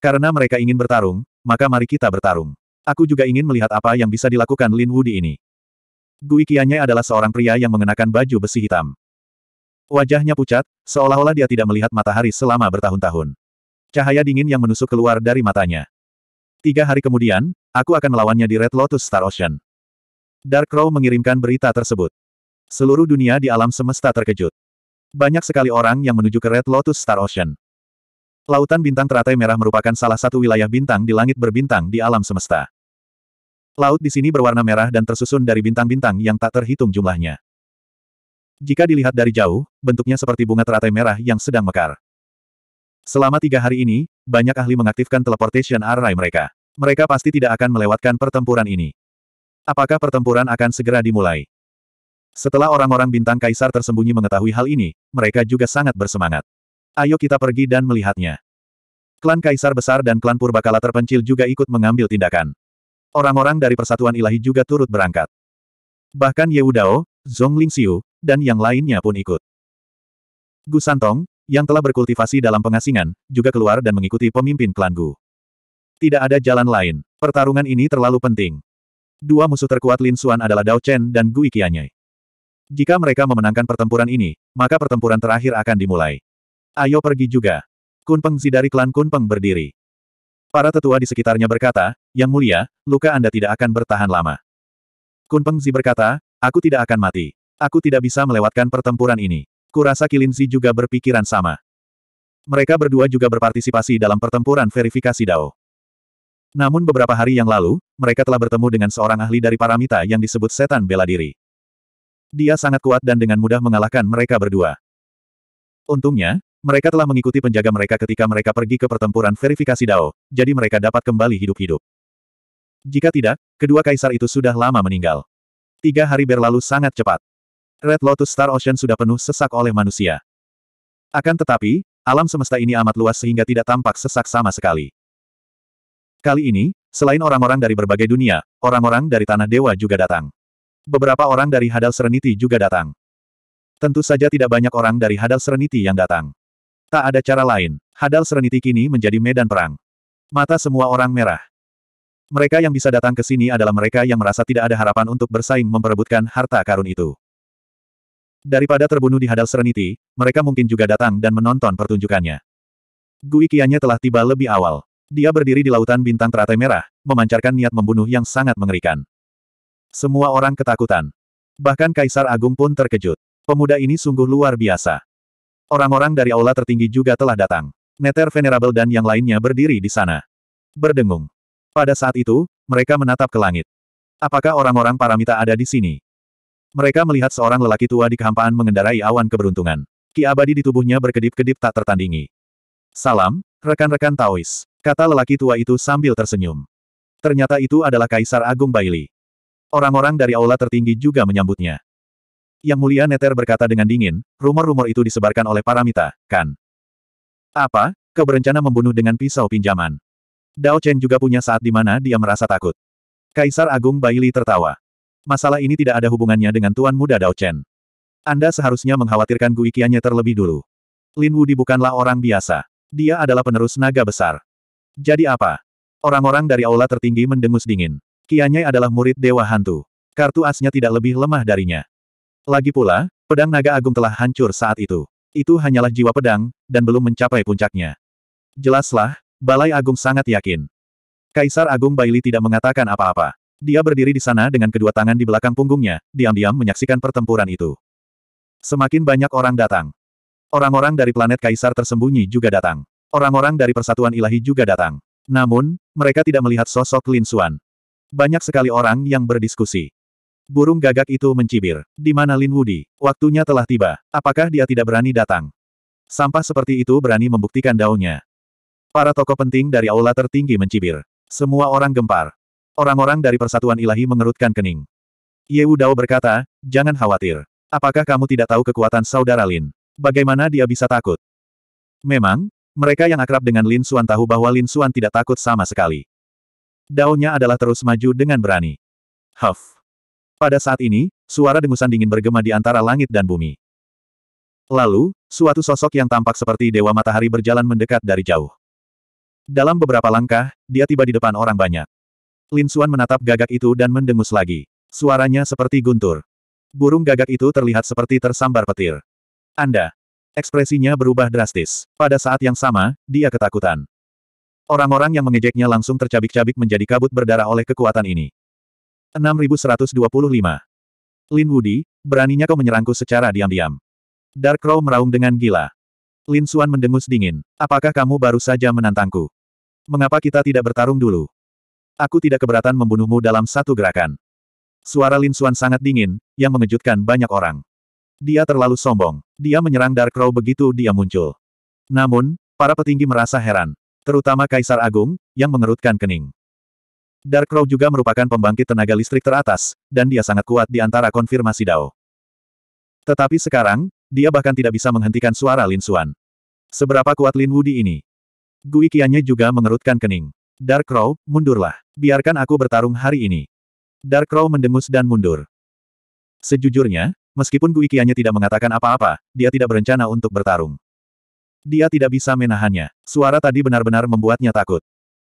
Karena mereka ingin bertarung, maka mari kita bertarung. Aku juga ingin melihat apa yang bisa dilakukan Lin Wudi ini. Gui Qianye adalah seorang pria yang mengenakan baju besi hitam. Wajahnya pucat, seolah-olah dia tidak melihat matahari selama bertahun-tahun. Cahaya dingin yang menusuk keluar dari matanya. Tiga hari kemudian, aku akan melawannya di Red Lotus Star Ocean. Dark Crow mengirimkan berita tersebut. Seluruh dunia di alam semesta terkejut. Banyak sekali orang yang menuju ke Red Lotus Star Ocean. Lautan bintang teratai merah merupakan salah satu wilayah bintang di langit berbintang di alam semesta. Laut di sini berwarna merah dan tersusun dari bintang-bintang yang tak terhitung jumlahnya. Jika dilihat dari jauh, bentuknya seperti bunga teratai merah yang sedang mekar. Selama tiga hari ini, banyak ahli mengaktifkan teleportation array mereka. Mereka pasti tidak akan melewatkan pertempuran ini. Apakah pertempuran akan segera dimulai? Setelah orang-orang bintang kaisar tersembunyi mengetahui hal ini, mereka juga sangat bersemangat. Ayo kita pergi dan melihatnya. Klan kaisar besar dan klan purbakala terpencil juga ikut mengambil tindakan. Orang-orang dari persatuan ilahi juga turut berangkat. Bahkan Yeudao, Zhong Lingxiu dan yang lainnya pun ikut. Gu Santong, yang telah berkultivasi dalam pengasingan, juga keluar dan mengikuti pemimpin klan Gu. Tidak ada jalan lain, pertarungan ini terlalu penting. Dua musuh terkuat Lin Xuan adalah Dao Chen dan Gu Ikianye. Jika mereka memenangkan pertempuran ini, maka pertempuran terakhir akan dimulai. Ayo pergi juga. Kun Pengzi dari klan Kun Peng berdiri. Para tetua di sekitarnya berkata, Yang mulia, luka Anda tidak akan bertahan lama. Kun Pengzi berkata, aku tidak akan mati. Aku tidak bisa melewatkan pertempuran ini. Kurasa Kilinzi juga berpikiran sama. Mereka berdua juga berpartisipasi dalam pertempuran verifikasi Dao. Namun beberapa hari yang lalu, mereka telah bertemu dengan seorang ahli dari paramita yang disebut setan bela diri. Dia sangat kuat dan dengan mudah mengalahkan mereka berdua. Untungnya, mereka telah mengikuti penjaga mereka ketika mereka pergi ke pertempuran verifikasi Dao, jadi mereka dapat kembali hidup-hidup. Jika tidak, kedua kaisar itu sudah lama meninggal. Tiga hari berlalu sangat cepat. Red Lotus Star Ocean sudah penuh sesak oleh manusia. Akan tetapi, alam semesta ini amat luas sehingga tidak tampak sesak sama sekali. Kali ini, selain orang-orang dari berbagai dunia, orang-orang dari Tanah Dewa juga datang. Beberapa orang dari Hadal Serenity juga datang. Tentu saja tidak banyak orang dari Hadal Serenity yang datang. Tak ada cara lain, Hadal Serenity kini menjadi medan perang. Mata semua orang merah. Mereka yang bisa datang ke sini adalah mereka yang merasa tidak ada harapan untuk bersaing memperebutkan harta karun itu. Daripada terbunuh di hadal sereniti, mereka mungkin juga datang dan menonton pertunjukannya. Gui Qiannya telah tiba lebih awal. Dia berdiri di lautan bintang teratai merah, memancarkan niat membunuh yang sangat mengerikan. Semua orang ketakutan. Bahkan Kaisar Agung pun terkejut. Pemuda ini sungguh luar biasa. Orang-orang dari aula tertinggi juga telah datang. Neter Venerable dan yang lainnya berdiri di sana. Berdengung. Pada saat itu, mereka menatap ke langit. Apakah orang-orang paramita ada di sini? Mereka melihat seorang lelaki tua di kehampaan mengendarai awan keberuntungan. Ki abadi di tubuhnya berkedip-kedip tak tertandingi. Salam, rekan-rekan Taois, kata lelaki tua itu sambil tersenyum. Ternyata itu adalah Kaisar Agung Baili. Orang-orang dari aula tertinggi juga menyambutnya. Yang mulia Neter berkata dengan dingin, rumor-rumor itu disebarkan oleh Paramita, kan? Apa? Kau membunuh dengan pisau pinjaman. Dao Chen juga punya saat di mana dia merasa takut. Kaisar Agung Baili tertawa. Masalah ini tidak ada hubungannya dengan Tuan Muda Dao Chen. Anda seharusnya mengkhawatirkan Gui Qiannya terlebih dulu. Lin Wudi bukanlah orang biasa. Dia adalah penerus naga besar. Jadi apa? Orang-orang dari aula tertinggi mendengus dingin. Qiannya adalah murid Dewa Hantu. Kartu asnya tidak lebih lemah darinya. Lagi pula, pedang naga agung telah hancur saat itu. Itu hanyalah jiwa pedang, dan belum mencapai puncaknya. Jelaslah, Balai Agung sangat yakin. Kaisar Agung Baili tidak mengatakan apa-apa. Dia berdiri di sana dengan kedua tangan di belakang punggungnya, diam-diam menyaksikan pertempuran itu. Semakin banyak orang datang. Orang-orang dari planet Kaisar tersembunyi juga datang. Orang-orang dari Persatuan Ilahi juga datang. Namun, mereka tidak melihat sosok Lin Xuan. Banyak sekali orang yang berdiskusi. Burung gagak itu mencibir. Di mana Lin Wudi? Waktunya telah tiba. Apakah dia tidak berani datang? Sampah seperti itu berani membuktikan daunnya. Para tokoh penting dari aula tertinggi mencibir. Semua orang gempar. Orang-orang dari Persatuan Ilahi mengerutkan kening. Wu Dao berkata, jangan khawatir. Apakah kamu tidak tahu kekuatan saudara Lin? Bagaimana dia bisa takut? Memang, mereka yang akrab dengan Lin Xuan tahu bahwa Lin Xuan tidak takut sama sekali. Daunnya adalah terus maju dengan berani. Huff. Pada saat ini, suara dengusan dingin bergema di antara langit dan bumi. Lalu, suatu sosok yang tampak seperti Dewa Matahari berjalan mendekat dari jauh. Dalam beberapa langkah, dia tiba di depan orang banyak. Lin Xuan menatap gagak itu dan mendengus lagi. Suaranya seperti guntur. Burung gagak itu terlihat seperti tersambar petir. Anda. Ekspresinya berubah drastis. Pada saat yang sama, dia ketakutan. Orang-orang yang mengejeknya langsung tercabik-cabik menjadi kabut berdarah oleh kekuatan ini. 6125. Lin Wudi, beraninya kau menyerangku secara diam-diam. Dark Crow meraung dengan gila. Lin Xuan mendengus dingin. Apakah kamu baru saja menantangku? Mengapa kita tidak bertarung dulu? Aku tidak keberatan membunuhmu dalam satu gerakan. Suara Lin Xuan sangat dingin, yang mengejutkan banyak orang. Dia terlalu sombong. Dia menyerang Dark Crow begitu dia muncul. Namun, para petinggi merasa heran. Terutama Kaisar Agung, yang mengerutkan kening. Dark Crow juga merupakan pembangkit tenaga listrik teratas, dan dia sangat kuat di antara konfirmasi Dao. Tetapi sekarang, dia bahkan tidak bisa menghentikan suara Lin Xuan. Seberapa kuat Lin Wudi ini? Gui Qiannya juga mengerutkan kening. Darkrow, mundurlah. Biarkan aku bertarung hari ini. Darkrow mendengus dan mundur. Sejujurnya, meskipun Guikianya tidak mengatakan apa-apa, dia tidak berencana untuk bertarung. Dia tidak bisa menahannya. Suara tadi benar-benar membuatnya takut.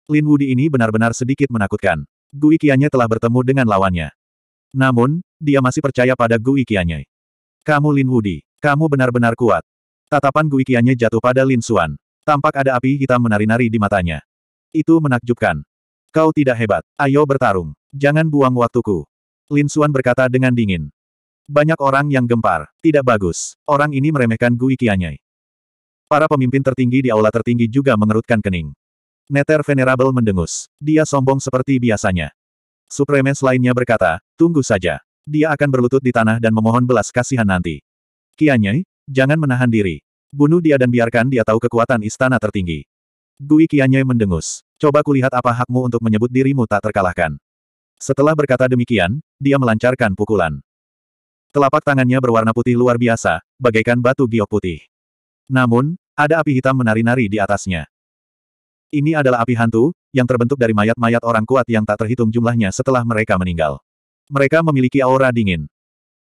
Lin Wudi ini benar-benar sedikit menakutkan. Guikianya telah bertemu dengan lawannya. Namun, dia masih percaya pada Guikianya. Kamu Lin Wudi, kamu benar-benar kuat. Tatapan Guikianya jatuh pada Lin Xuan. Tampak ada api hitam menari-nari di matanya. Itu menakjubkan. Kau tidak hebat. Ayo bertarung. Jangan buang waktuku. Lin Suan berkata dengan dingin. Banyak orang yang gempar. Tidak bagus. Orang ini meremehkan Gui Qianyai. Para pemimpin tertinggi di aula tertinggi juga mengerutkan kening. Neter Venerable mendengus. Dia sombong seperti biasanya. Supremes lainnya berkata, tunggu saja. Dia akan berlutut di tanah dan memohon belas kasihan nanti. Kianyai, jangan menahan diri. Bunuh dia dan biarkan dia tahu kekuatan istana tertinggi. Gui Qianye mendengus. Coba kulihat apa hakmu untuk menyebut dirimu tak terkalahkan. Setelah berkata demikian, dia melancarkan pukulan. Telapak tangannya berwarna putih luar biasa, bagaikan batu giok putih. Namun, ada api hitam menari-nari di atasnya. Ini adalah api hantu, yang terbentuk dari mayat-mayat orang kuat yang tak terhitung jumlahnya setelah mereka meninggal. Mereka memiliki aura dingin.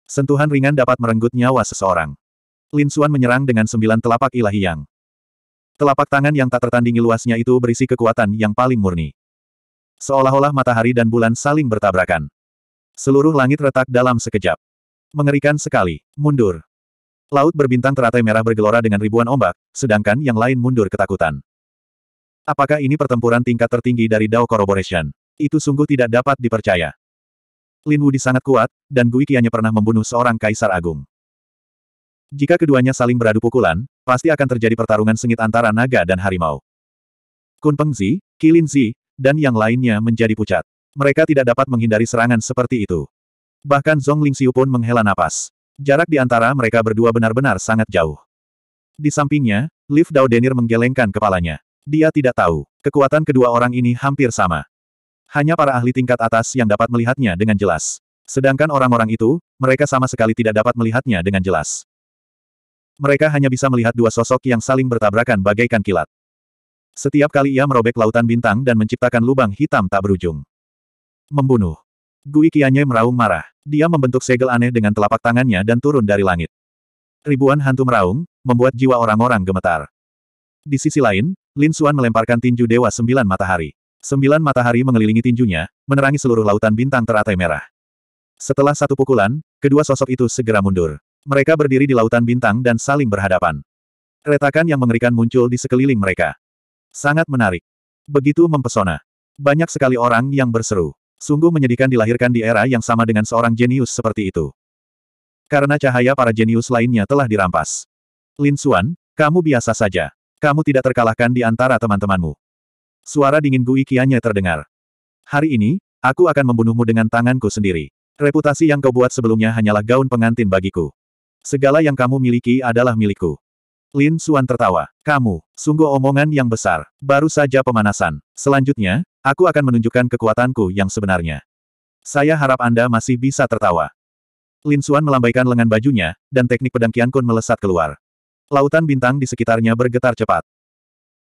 Sentuhan ringan dapat merenggut nyawa seseorang. Lin Xuan menyerang dengan sembilan telapak ilahi yang Telapak tangan yang tak tertandingi luasnya itu berisi kekuatan yang paling murni. Seolah-olah matahari dan bulan saling bertabrakan. Seluruh langit retak dalam sekejap. Mengerikan sekali. Mundur. Laut berbintang teratai merah bergelora dengan ribuan ombak, sedangkan yang lain mundur ketakutan. Apakah ini pertempuran tingkat tertinggi dari Dao Corroboration? Itu sungguh tidak dapat dipercaya. Lin Wudi sangat kuat, dan Gui Kianya pernah membunuh seorang kaisar agung. Jika keduanya saling beradu pukulan, pasti akan terjadi pertarungan sengit antara naga dan harimau. Kun Pengzi, Kilin Zi, dan yang lainnya menjadi pucat. Mereka tidak dapat menghindari serangan seperti itu. Bahkan Zhong Lingxiu pun menghela napas. Jarak di antara mereka berdua benar-benar sangat jauh. Di sampingnya, Liv Dao Denir menggelengkan kepalanya. Dia tidak tahu, kekuatan kedua orang ini hampir sama. Hanya para ahli tingkat atas yang dapat melihatnya dengan jelas. Sedangkan orang-orang itu, mereka sama sekali tidak dapat melihatnya dengan jelas. Mereka hanya bisa melihat dua sosok yang saling bertabrakan bagaikan kilat. Setiap kali ia merobek lautan bintang dan menciptakan lubang hitam tak berujung. Membunuh. Gui Qianye meraung marah. Dia membentuk segel aneh dengan telapak tangannya dan turun dari langit. Ribuan hantu meraung, membuat jiwa orang-orang gemetar. Di sisi lain, Lin Xuan melemparkan tinju Dewa Sembilan Matahari. Sembilan matahari mengelilingi tinjunya, menerangi seluruh lautan bintang teratai merah. Setelah satu pukulan, kedua sosok itu segera mundur. Mereka berdiri di lautan bintang dan saling berhadapan. Retakan yang mengerikan muncul di sekeliling mereka. Sangat menarik. Begitu mempesona. Banyak sekali orang yang berseru. Sungguh menyedihkan dilahirkan di era yang sama dengan seorang jenius seperti itu. Karena cahaya para jenius lainnya telah dirampas. Lin Xuan, kamu biasa saja. Kamu tidak terkalahkan di antara teman-temanmu. Suara dingin Gui Kianya terdengar. Hari ini, aku akan membunuhmu dengan tanganku sendiri. Reputasi yang kau buat sebelumnya hanyalah gaun pengantin bagiku. Segala yang kamu miliki adalah milikku. Lin Suan tertawa. Kamu, sungguh omongan yang besar. Baru saja pemanasan. Selanjutnya, aku akan menunjukkan kekuatanku yang sebenarnya. Saya harap Anda masih bisa tertawa. Lin Suan melambaikan lengan bajunya, dan teknik pedang Qian Kun melesat keluar. Lautan bintang di sekitarnya bergetar cepat.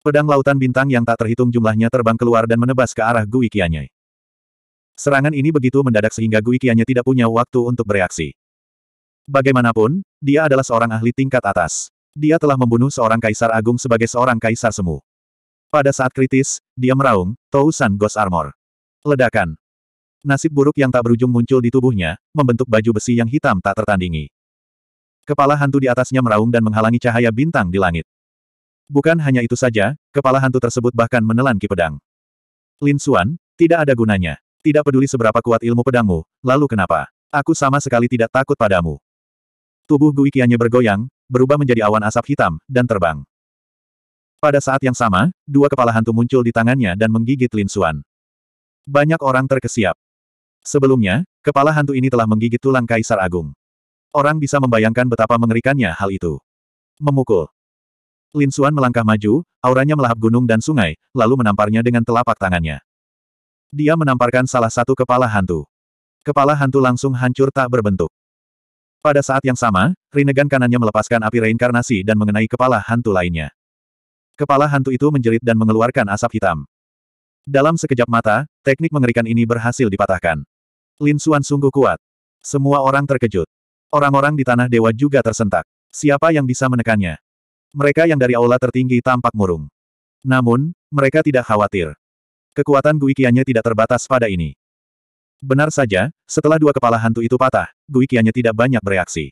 Pedang lautan bintang yang tak terhitung jumlahnya terbang keluar dan menebas ke arah Gui Qianye. Serangan ini begitu mendadak sehingga Gui Qianye tidak punya waktu untuk bereaksi. Bagaimanapun, dia adalah seorang ahli tingkat atas. Dia telah membunuh seorang kaisar agung sebagai seorang kaisar semu. Pada saat kritis, dia meraung, Tousan Ghost Armor. Ledakan. Nasib buruk yang tak berujung muncul di tubuhnya, membentuk baju besi yang hitam tak tertandingi. Kepala hantu di atasnya meraung dan menghalangi cahaya bintang di langit. Bukan hanya itu saja, kepala hantu tersebut bahkan menelan ki pedang. Lin Xuan, tidak ada gunanya. Tidak peduli seberapa kuat ilmu pedangmu, lalu kenapa? Aku sama sekali tidak takut padamu. Tubuh Guikianya bergoyang, berubah menjadi awan asap hitam, dan terbang. Pada saat yang sama, dua kepala hantu muncul di tangannya dan menggigit Lin Xuan. Banyak orang terkesiap. Sebelumnya, kepala hantu ini telah menggigit tulang Kaisar Agung. Orang bisa membayangkan betapa mengerikannya hal itu. Memukul. Lin Xuan melangkah maju, auranya melahap gunung dan sungai, lalu menamparnya dengan telapak tangannya. Dia menamparkan salah satu kepala hantu. Kepala hantu langsung hancur tak berbentuk. Pada saat yang sama, Rinnegan kanannya melepaskan api reinkarnasi dan mengenai kepala hantu lainnya. Kepala hantu itu menjerit dan mengeluarkan asap hitam. Dalam sekejap mata, teknik mengerikan ini berhasil dipatahkan. Lin Suan sungguh kuat. Semua orang terkejut. Orang-orang di Tanah Dewa juga tersentak. Siapa yang bisa menekannya? Mereka yang dari aula tertinggi tampak murung. Namun, mereka tidak khawatir. Kekuatan Guikiannya tidak terbatas pada ini. Benar saja, setelah dua kepala hantu itu patah, Guikianya tidak banyak bereaksi.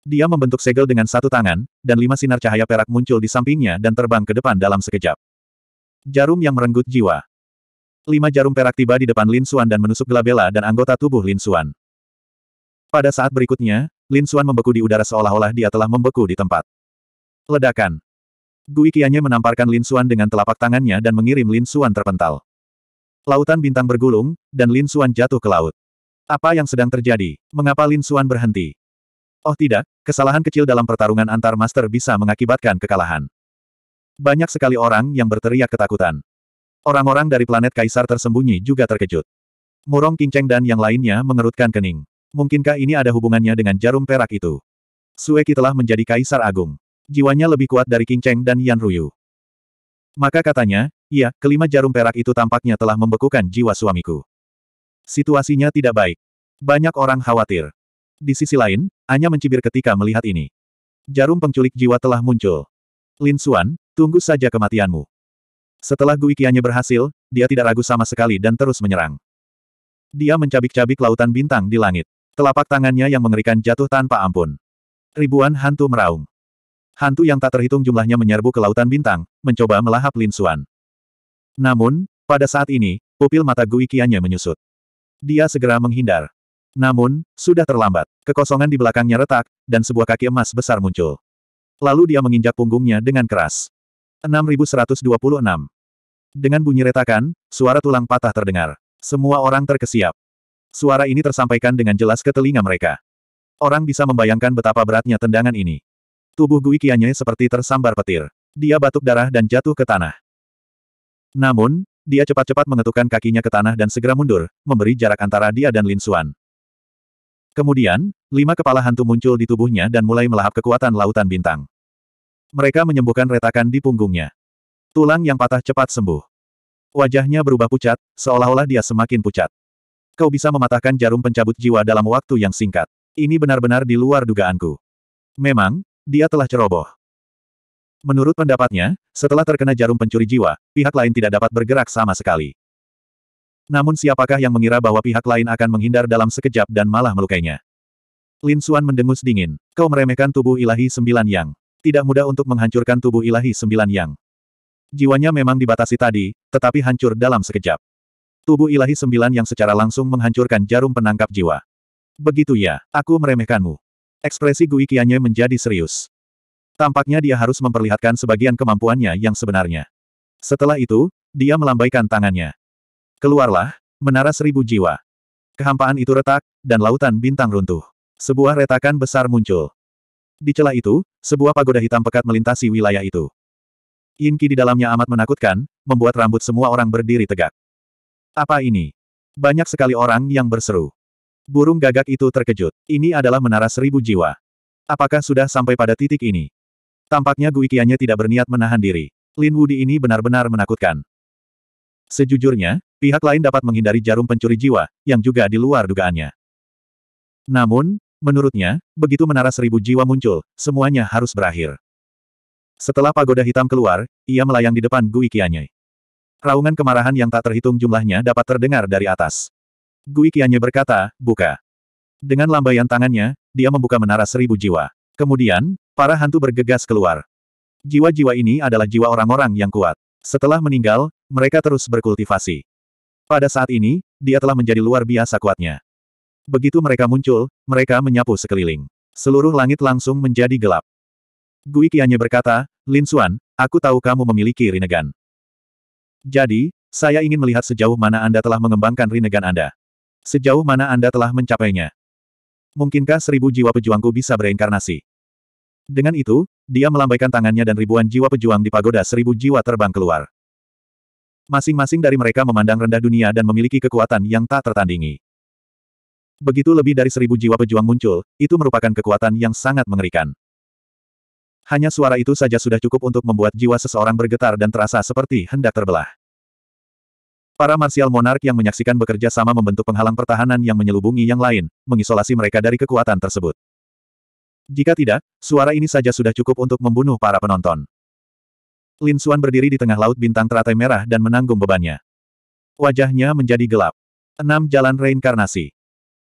Dia membentuk segel dengan satu tangan, dan lima sinar cahaya perak muncul di sampingnya dan terbang ke depan dalam sekejap. Jarum yang merenggut jiwa. Lima jarum perak tiba di depan Lin Xuan dan menusuk Glabella dan anggota tubuh Lin Xuan. Pada saat berikutnya, Lin Xuan membeku di udara seolah-olah dia telah membeku di tempat. Ledakan. Guikianya menamparkan Lin Xuan dengan telapak tangannya dan mengirim Lin Xuan terpental. Lautan bintang bergulung, dan Lin Suan jatuh ke laut. Apa yang sedang terjadi? Mengapa Lin Suan berhenti? Oh tidak, kesalahan kecil dalam pertarungan antar master bisa mengakibatkan kekalahan. Banyak sekali orang yang berteriak ketakutan. Orang-orang dari planet Kaisar tersembunyi juga terkejut. Murong Kinceng dan yang lainnya mengerutkan kening. Mungkinkah ini ada hubungannya dengan jarum perak itu? Sueki telah menjadi Kaisar Agung. Jiwanya lebih kuat dari Kinceng dan Yan Ruyu. Maka katanya, iya, kelima jarum perak itu tampaknya telah membekukan jiwa suamiku. Situasinya tidak baik. Banyak orang khawatir. Di sisi lain, Anya mencibir ketika melihat ini. Jarum penculik jiwa telah muncul. Lin Xuan, tunggu saja kematianmu. Setelah Guikianya berhasil, dia tidak ragu sama sekali dan terus menyerang. Dia mencabik-cabik lautan bintang di langit. Telapak tangannya yang mengerikan jatuh tanpa ampun. Ribuan hantu meraung. Hantu yang tak terhitung jumlahnya menyerbu ke lautan bintang, mencoba melahap Lin Xuan. Namun, pada saat ini, pupil mata Gui Qiannya menyusut. Dia segera menghindar. Namun, sudah terlambat. Kekosongan di belakangnya retak, dan sebuah kaki emas besar muncul. Lalu dia menginjak punggungnya dengan keras. 6126. Dengan bunyi retakan, suara tulang patah terdengar. Semua orang terkesiap. Suara ini tersampaikan dengan jelas ke telinga mereka. Orang bisa membayangkan betapa beratnya tendangan ini. Tubuh Gui Qianye seperti tersambar petir. Dia batuk darah dan jatuh ke tanah. Namun, dia cepat-cepat mengetukkan kakinya ke tanah dan segera mundur, memberi jarak antara dia dan Lin Xuan. Kemudian, lima kepala hantu muncul di tubuhnya dan mulai melahap kekuatan lautan bintang. Mereka menyembuhkan retakan di punggungnya. Tulang yang patah cepat sembuh. Wajahnya berubah pucat, seolah-olah dia semakin pucat. Kau bisa mematahkan jarum pencabut jiwa dalam waktu yang singkat. Ini benar-benar di luar dugaanku. Memang, dia telah ceroboh. Menurut pendapatnya, setelah terkena jarum pencuri jiwa, pihak lain tidak dapat bergerak sama sekali. Namun siapakah yang mengira bahwa pihak lain akan menghindar dalam sekejap dan malah melukainya? Lin Xuan mendengus dingin. Kau meremehkan tubuh ilahi sembilan yang. Tidak mudah untuk menghancurkan tubuh ilahi sembilan yang. Jiwanya memang dibatasi tadi, tetapi hancur dalam sekejap. Tubuh ilahi sembilan yang secara langsung menghancurkan jarum penangkap jiwa. Begitu ya, aku meremehkanmu. Ekspresi Gui Qianye menjadi serius. Tampaknya dia harus memperlihatkan sebagian kemampuannya yang sebenarnya. Setelah itu, dia melambaikan tangannya. Keluarlah, menara seribu jiwa. Kehampaan itu retak, dan lautan bintang runtuh. Sebuah retakan besar muncul. Di celah itu, sebuah pagoda hitam pekat melintasi wilayah itu. Inki di dalamnya amat menakutkan, membuat rambut semua orang berdiri tegak. Apa ini? Banyak sekali orang yang berseru. Burung gagak itu terkejut. Ini adalah menara seribu jiwa. Apakah sudah sampai pada titik ini? Tampaknya Guikiannya tidak berniat menahan diri. Lin Wudi ini benar-benar menakutkan. Sejujurnya, pihak lain dapat menghindari jarum pencuri jiwa, yang juga di luar dugaannya. Namun, menurutnya, begitu menara seribu jiwa muncul, semuanya harus berakhir. Setelah pagoda hitam keluar, ia melayang di depan Guikiannya. Raungan kemarahan yang tak terhitung jumlahnya dapat terdengar dari atas. Gui Qianye berkata, buka. Dengan lambaian tangannya, dia membuka menara seribu jiwa. Kemudian, para hantu bergegas keluar. Jiwa-jiwa ini adalah jiwa orang-orang yang kuat. Setelah meninggal, mereka terus berkultivasi. Pada saat ini, dia telah menjadi luar biasa kuatnya. Begitu mereka muncul, mereka menyapu sekeliling. Seluruh langit langsung menjadi gelap. Gui Qianye berkata, Lin Xuan, aku tahu kamu memiliki Rinnegan. Jadi, saya ingin melihat sejauh mana Anda telah mengembangkan Rinnegan Anda. Sejauh mana Anda telah mencapainya? Mungkinkah seribu jiwa pejuangku bisa bereinkarnasi? Dengan itu, dia melambaikan tangannya dan ribuan jiwa pejuang di pagoda seribu jiwa terbang keluar. Masing-masing dari mereka memandang rendah dunia dan memiliki kekuatan yang tak tertandingi. Begitu lebih dari seribu jiwa pejuang muncul, itu merupakan kekuatan yang sangat mengerikan. Hanya suara itu saja sudah cukup untuk membuat jiwa seseorang bergetar dan terasa seperti hendak terbelah. Para Marsial Monark yang menyaksikan bekerja sama membentuk penghalang pertahanan yang menyelubungi yang lain, mengisolasi mereka dari kekuatan tersebut. Jika tidak, suara ini saja sudah cukup untuk membunuh para penonton. Lin Xuan berdiri di tengah laut bintang teratai merah dan menanggung bebannya. Wajahnya menjadi gelap. Enam jalan reinkarnasi.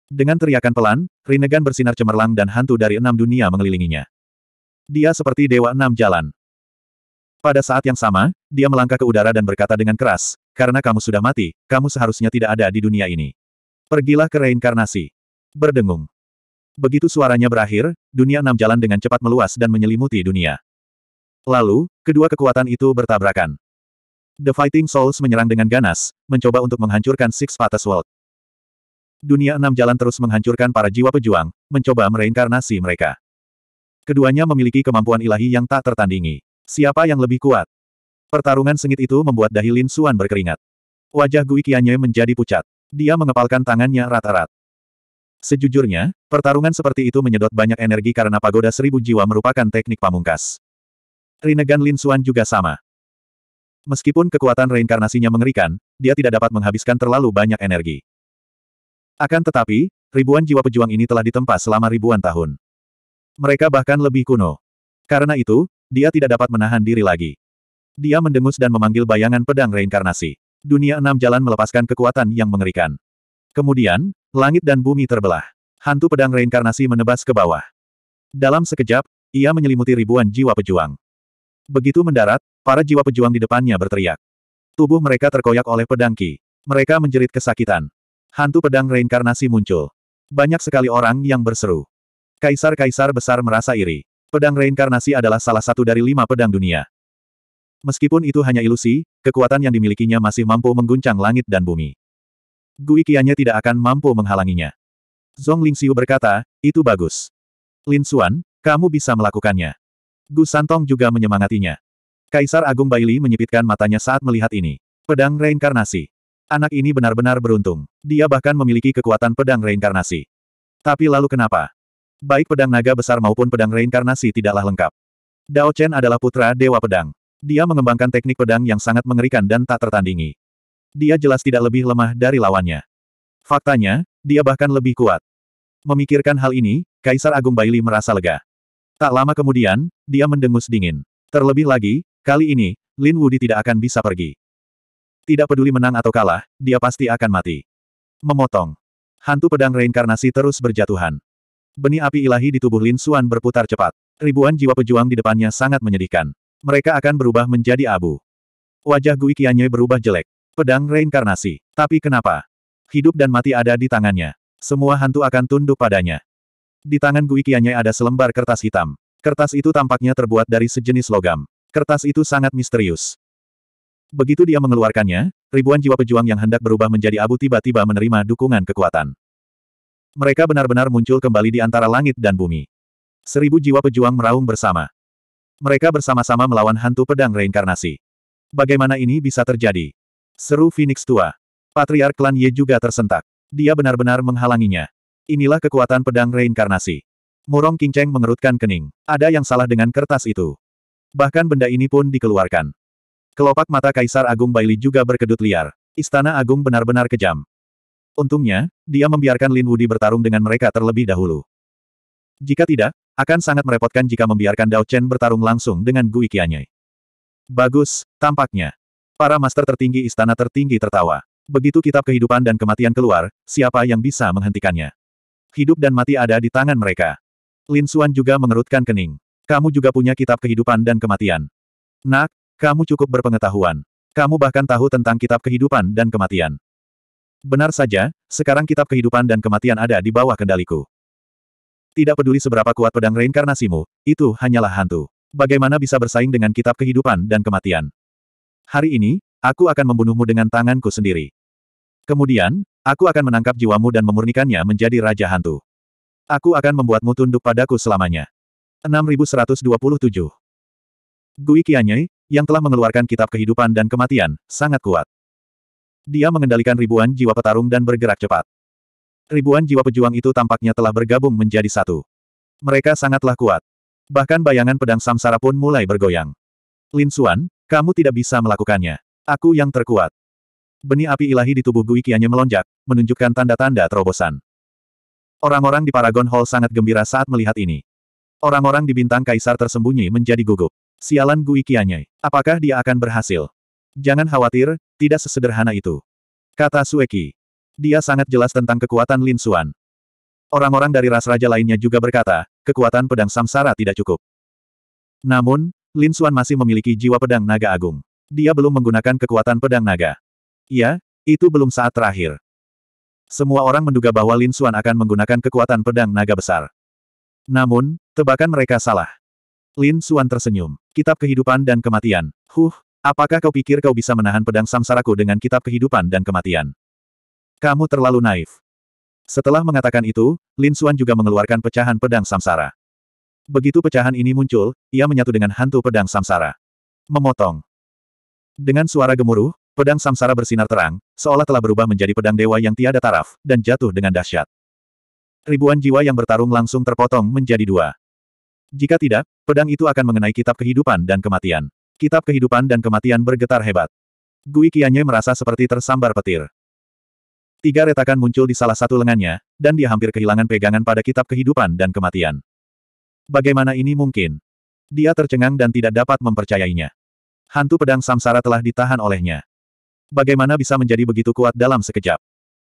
Dengan teriakan pelan, Rinnegan bersinar cemerlang dan hantu dari enam dunia mengelilinginya. Dia seperti dewa enam jalan. Pada saat yang sama, dia melangkah ke udara dan berkata dengan keras, karena kamu sudah mati, kamu seharusnya tidak ada di dunia ini. Pergilah ke reinkarnasi. Berdengung. Begitu suaranya berakhir, dunia enam jalan dengan cepat meluas dan menyelimuti dunia. Lalu, kedua kekuatan itu bertabrakan. The Fighting Souls menyerang dengan ganas, mencoba untuk menghancurkan Six Patas World. Dunia enam jalan terus menghancurkan para jiwa pejuang, mencoba mereinkarnasi mereka. Keduanya memiliki kemampuan ilahi yang tak tertandingi. Siapa yang lebih kuat? Pertarungan sengit itu membuat dahi Lin Suan berkeringat. Wajah Gui Qianye menjadi pucat. Dia mengepalkan tangannya rata rat Sejujurnya, pertarungan seperti itu menyedot banyak energi karena pagoda seribu jiwa merupakan teknik pamungkas. Rinnegan Lin Suan juga sama. Meskipun kekuatan reinkarnasinya mengerikan, dia tidak dapat menghabiskan terlalu banyak energi. Akan tetapi, ribuan jiwa pejuang ini telah ditempa selama ribuan tahun. Mereka bahkan lebih kuno. Karena itu, dia tidak dapat menahan diri lagi. Dia mendengus dan memanggil bayangan pedang reinkarnasi. Dunia enam jalan melepaskan kekuatan yang mengerikan. Kemudian, langit dan bumi terbelah. Hantu pedang reinkarnasi menebas ke bawah. Dalam sekejap, ia menyelimuti ribuan jiwa pejuang. Begitu mendarat, para jiwa pejuang di depannya berteriak. Tubuh mereka terkoyak oleh pedang ki. Mereka menjerit kesakitan. Hantu pedang reinkarnasi muncul. Banyak sekali orang yang berseru. Kaisar-kaisar besar merasa iri. Pedang reinkarnasi adalah salah satu dari lima pedang dunia. Meskipun itu hanya ilusi, kekuatan yang dimilikinya masih mampu mengguncang langit dan bumi. Gui Kianya tidak akan mampu menghalanginya. Zhong Lingxiu berkata, itu bagus. Lin Xuan, kamu bisa melakukannya. Gu Santong juga menyemangatinya. Kaisar Agung Baili menyipitkan matanya saat melihat ini. Pedang reinkarnasi. Anak ini benar-benar beruntung. Dia bahkan memiliki kekuatan pedang reinkarnasi. Tapi lalu kenapa? Baik pedang naga besar maupun pedang reinkarnasi tidaklah lengkap. Dao Chen adalah putra Dewa Pedang. Dia mengembangkan teknik pedang yang sangat mengerikan dan tak tertandingi. Dia jelas tidak lebih lemah dari lawannya. Faktanya, dia bahkan lebih kuat. Memikirkan hal ini, Kaisar Agung Baili merasa lega. Tak lama kemudian, dia mendengus dingin. Terlebih lagi, kali ini, Lin Wudi tidak akan bisa pergi. Tidak peduli menang atau kalah, dia pasti akan mati. Memotong. Hantu pedang reinkarnasi terus berjatuhan. Benih api ilahi di tubuh Lin Xuan berputar cepat. Ribuan jiwa pejuang di depannya sangat menyedihkan. Mereka akan berubah menjadi abu. Wajah Gui Qianye berubah jelek. Pedang reinkarnasi. Tapi kenapa? Hidup dan mati ada di tangannya. Semua hantu akan tunduk padanya. Di tangan Gui Qianye ada selembar kertas hitam. Kertas itu tampaknya terbuat dari sejenis logam. Kertas itu sangat misterius. Begitu dia mengeluarkannya, ribuan jiwa pejuang yang hendak berubah menjadi abu tiba-tiba menerima dukungan kekuatan. Mereka benar-benar muncul kembali di antara langit dan bumi. Seribu jiwa pejuang meraung bersama. Mereka bersama-sama melawan hantu pedang reinkarnasi. Bagaimana ini bisa terjadi? Seru Phoenix tua. Patriark klan Ye juga tersentak. Dia benar-benar menghalanginya. Inilah kekuatan pedang reinkarnasi. Murong Kingceng mengerutkan kening. Ada yang salah dengan kertas itu. Bahkan benda ini pun dikeluarkan. Kelopak mata Kaisar Agung Baili juga berkedut liar. Istana Agung benar-benar kejam. Untungnya, dia membiarkan Lin Wudi bertarung dengan mereka terlebih dahulu. Jika tidak, akan sangat merepotkan jika membiarkan Dao Chen bertarung langsung dengan Gui Qianyai. Bagus, tampaknya. Para master tertinggi istana tertinggi tertawa. Begitu kitab kehidupan dan kematian keluar, siapa yang bisa menghentikannya? Hidup dan mati ada di tangan mereka. Lin Xuan juga mengerutkan kening. Kamu juga punya kitab kehidupan dan kematian. Nak, kamu cukup berpengetahuan. Kamu bahkan tahu tentang kitab kehidupan dan kematian. Benar saja, sekarang kitab kehidupan dan kematian ada di bawah kendaliku. Tidak peduli seberapa kuat pedang reinkarnasimu, itu hanyalah hantu. Bagaimana bisa bersaing dengan kitab kehidupan dan kematian? Hari ini, aku akan membunuhmu dengan tanganku sendiri. Kemudian, aku akan menangkap jiwamu dan memurnikannya menjadi Raja Hantu. Aku akan membuatmu tunduk padaku selamanya. 6127 Gui yang telah mengeluarkan kitab kehidupan dan kematian, sangat kuat. Dia mengendalikan ribuan jiwa petarung dan bergerak cepat. Ribuan jiwa pejuang itu tampaknya telah bergabung menjadi satu. Mereka sangatlah kuat. Bahkan bayangan pedang samsara pun mulai bergoyang. Lin Xuan, kamu tidak bisa melakukannya. Aku yang terkuat. Benih api ilahi di tubuh Guikianya melonjak, menunjukkan tanda-tanda terobosan. Orang-orang di Paragon Hall sangat gembira saat melihat ini. Orang-orang di bintang kaisar tersembunyi menjadi gugup. Sialan Guikianya, apakah dia akan berhasil? Jangan khawatir, tidak sesederhana itu. Kata Sueki. Dia sangat jelas tentang kekuatan Lin Xuan. Orang-orang dari ras raja lainnya juga berkata, kekuatan pedang samsara tidak cukup. Namun, Lin Xuan masih memiliki jiwa pedang naga agung. Dia belum menggunakan kekuatan pedang naga. Ya, itu belum saat terakhir. Semua orang menduga bahwa Lin Xuan akan menggunakan kekuatan pedang naga besar. Namun, tebakan mereka salah. Lin Xuan tersenyum. Kitab kehidupan dan kematian. Huh, apakah kau pikir kau bisa menahan pedang samsaraku dengan kitab kehidupan dan kematian? Kamu terlalu naif. Setelah mengatakan itu, Lin Xuan juga mengeluarkan pecahan pedang samsara. Begitu pecahan ini muncul, ia menyatu dengan hantu pedang samsara. Memotong. Dengan suara gemuruh, pedang samsara bersinar terang, seolah telah berubah menjadi pedang dewa yang tiada taraf, dan jatuh dengan dahsyat. Ribuan jiwa yang bertarung langsung terpotong menjadi dua. Jika tidak, pedang itu akan mengenai kitab kehidupan dan kematian. Kitab kehidupan dan kematian bergetar hebat. Gui Kianye merasa seperti tersambar petir. Tiga retakan muncul di salah satu lengannya, dan dia hampir kehilangan pegangan pada kitab kehidupan dan kematian. Bagaimana ini mungkin? Dia tercengang dan tidak dapat mempercayainya. Hantu pedang samsara telah ditahan olehnya. Bagaimana bisa menjadi begitu kuat dalam sekejap?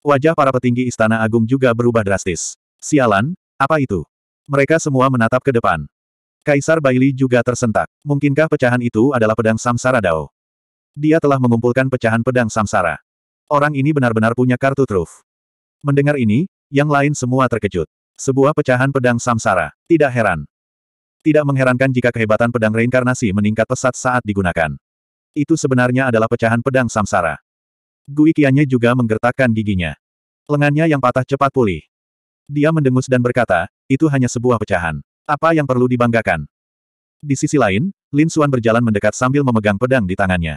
Wajah para petinggi Istana Agung juga berubah drastis. Sialan, apa itu? Mereka semua menatap ke depan. Kaisar Baili juga tersentak. Mungkinkah pecahan itu adalah pedang samsara Dao? Dia telah mengumpulkan pecahan pedang samsara. Orang ini benar-benar punya kartu truf. Mendengar ini, yang lain semua terkejut. Sebuah pecahan pedang samsara. Tidak heran. Tidak mengherankan jika kehebatan pedang reinkarnasi meningkat pesat saat digunakan. Itu sebenarnya adalah pecahan pedang samsara. Gui Qiannya juga menggertakkan giginya. Lengannya yang patah cepat pulih. Dia mendengus dan berkata, itu hanya sebuah pecahan. Apa yang perlu dibanggakan? Di sisi lain, Lin Suan berjalan mendekat sambil memegang pedang di tangannya.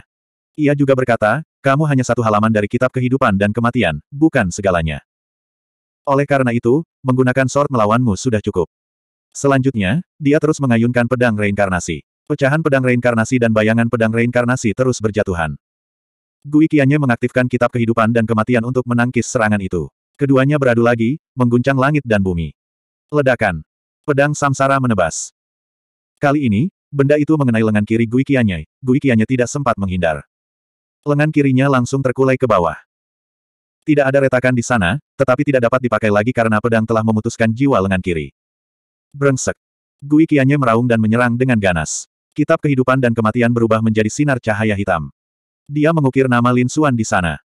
Ia juga berkata, kamu hanya satu halaman dari kitab kehidupan dan kematian, bukan segalanya. Oleh karena itu, menggunakan sword melawanmu sudah cukup. Selanjutnya, dia terus mengayunkan pedang reinkarnasi. Pecahan pedang reinkarnasi dan bayangan pedang reinkarnasi terus berjatuhan. Gui Qianye mengaktifkan kitab kehidupan dan kematian untuk menangkis serangan itu. Keduanya beradu lagi, mengguncang langit dan bumi. Ledakan. Pedang samsara menebas. Kali ini, benda itu mengenai lengan kiri Gui Qianye. Gui Qianye tidak sempat menghindar. Lengan kirinya langsung terkulai ke bawah. Tidak ada retakan di sana, tetapi tidak dapat dipakai lagi karena pedang telah memutuskan jiwa lengan kiri. Brengsek. Gui Kianye meraung dan menyerang dengan ganas. Kitab kehidupan dan kematian berubah menjadi sinar cahaya hitam. Dia mengukir nama Lin Suan di sana.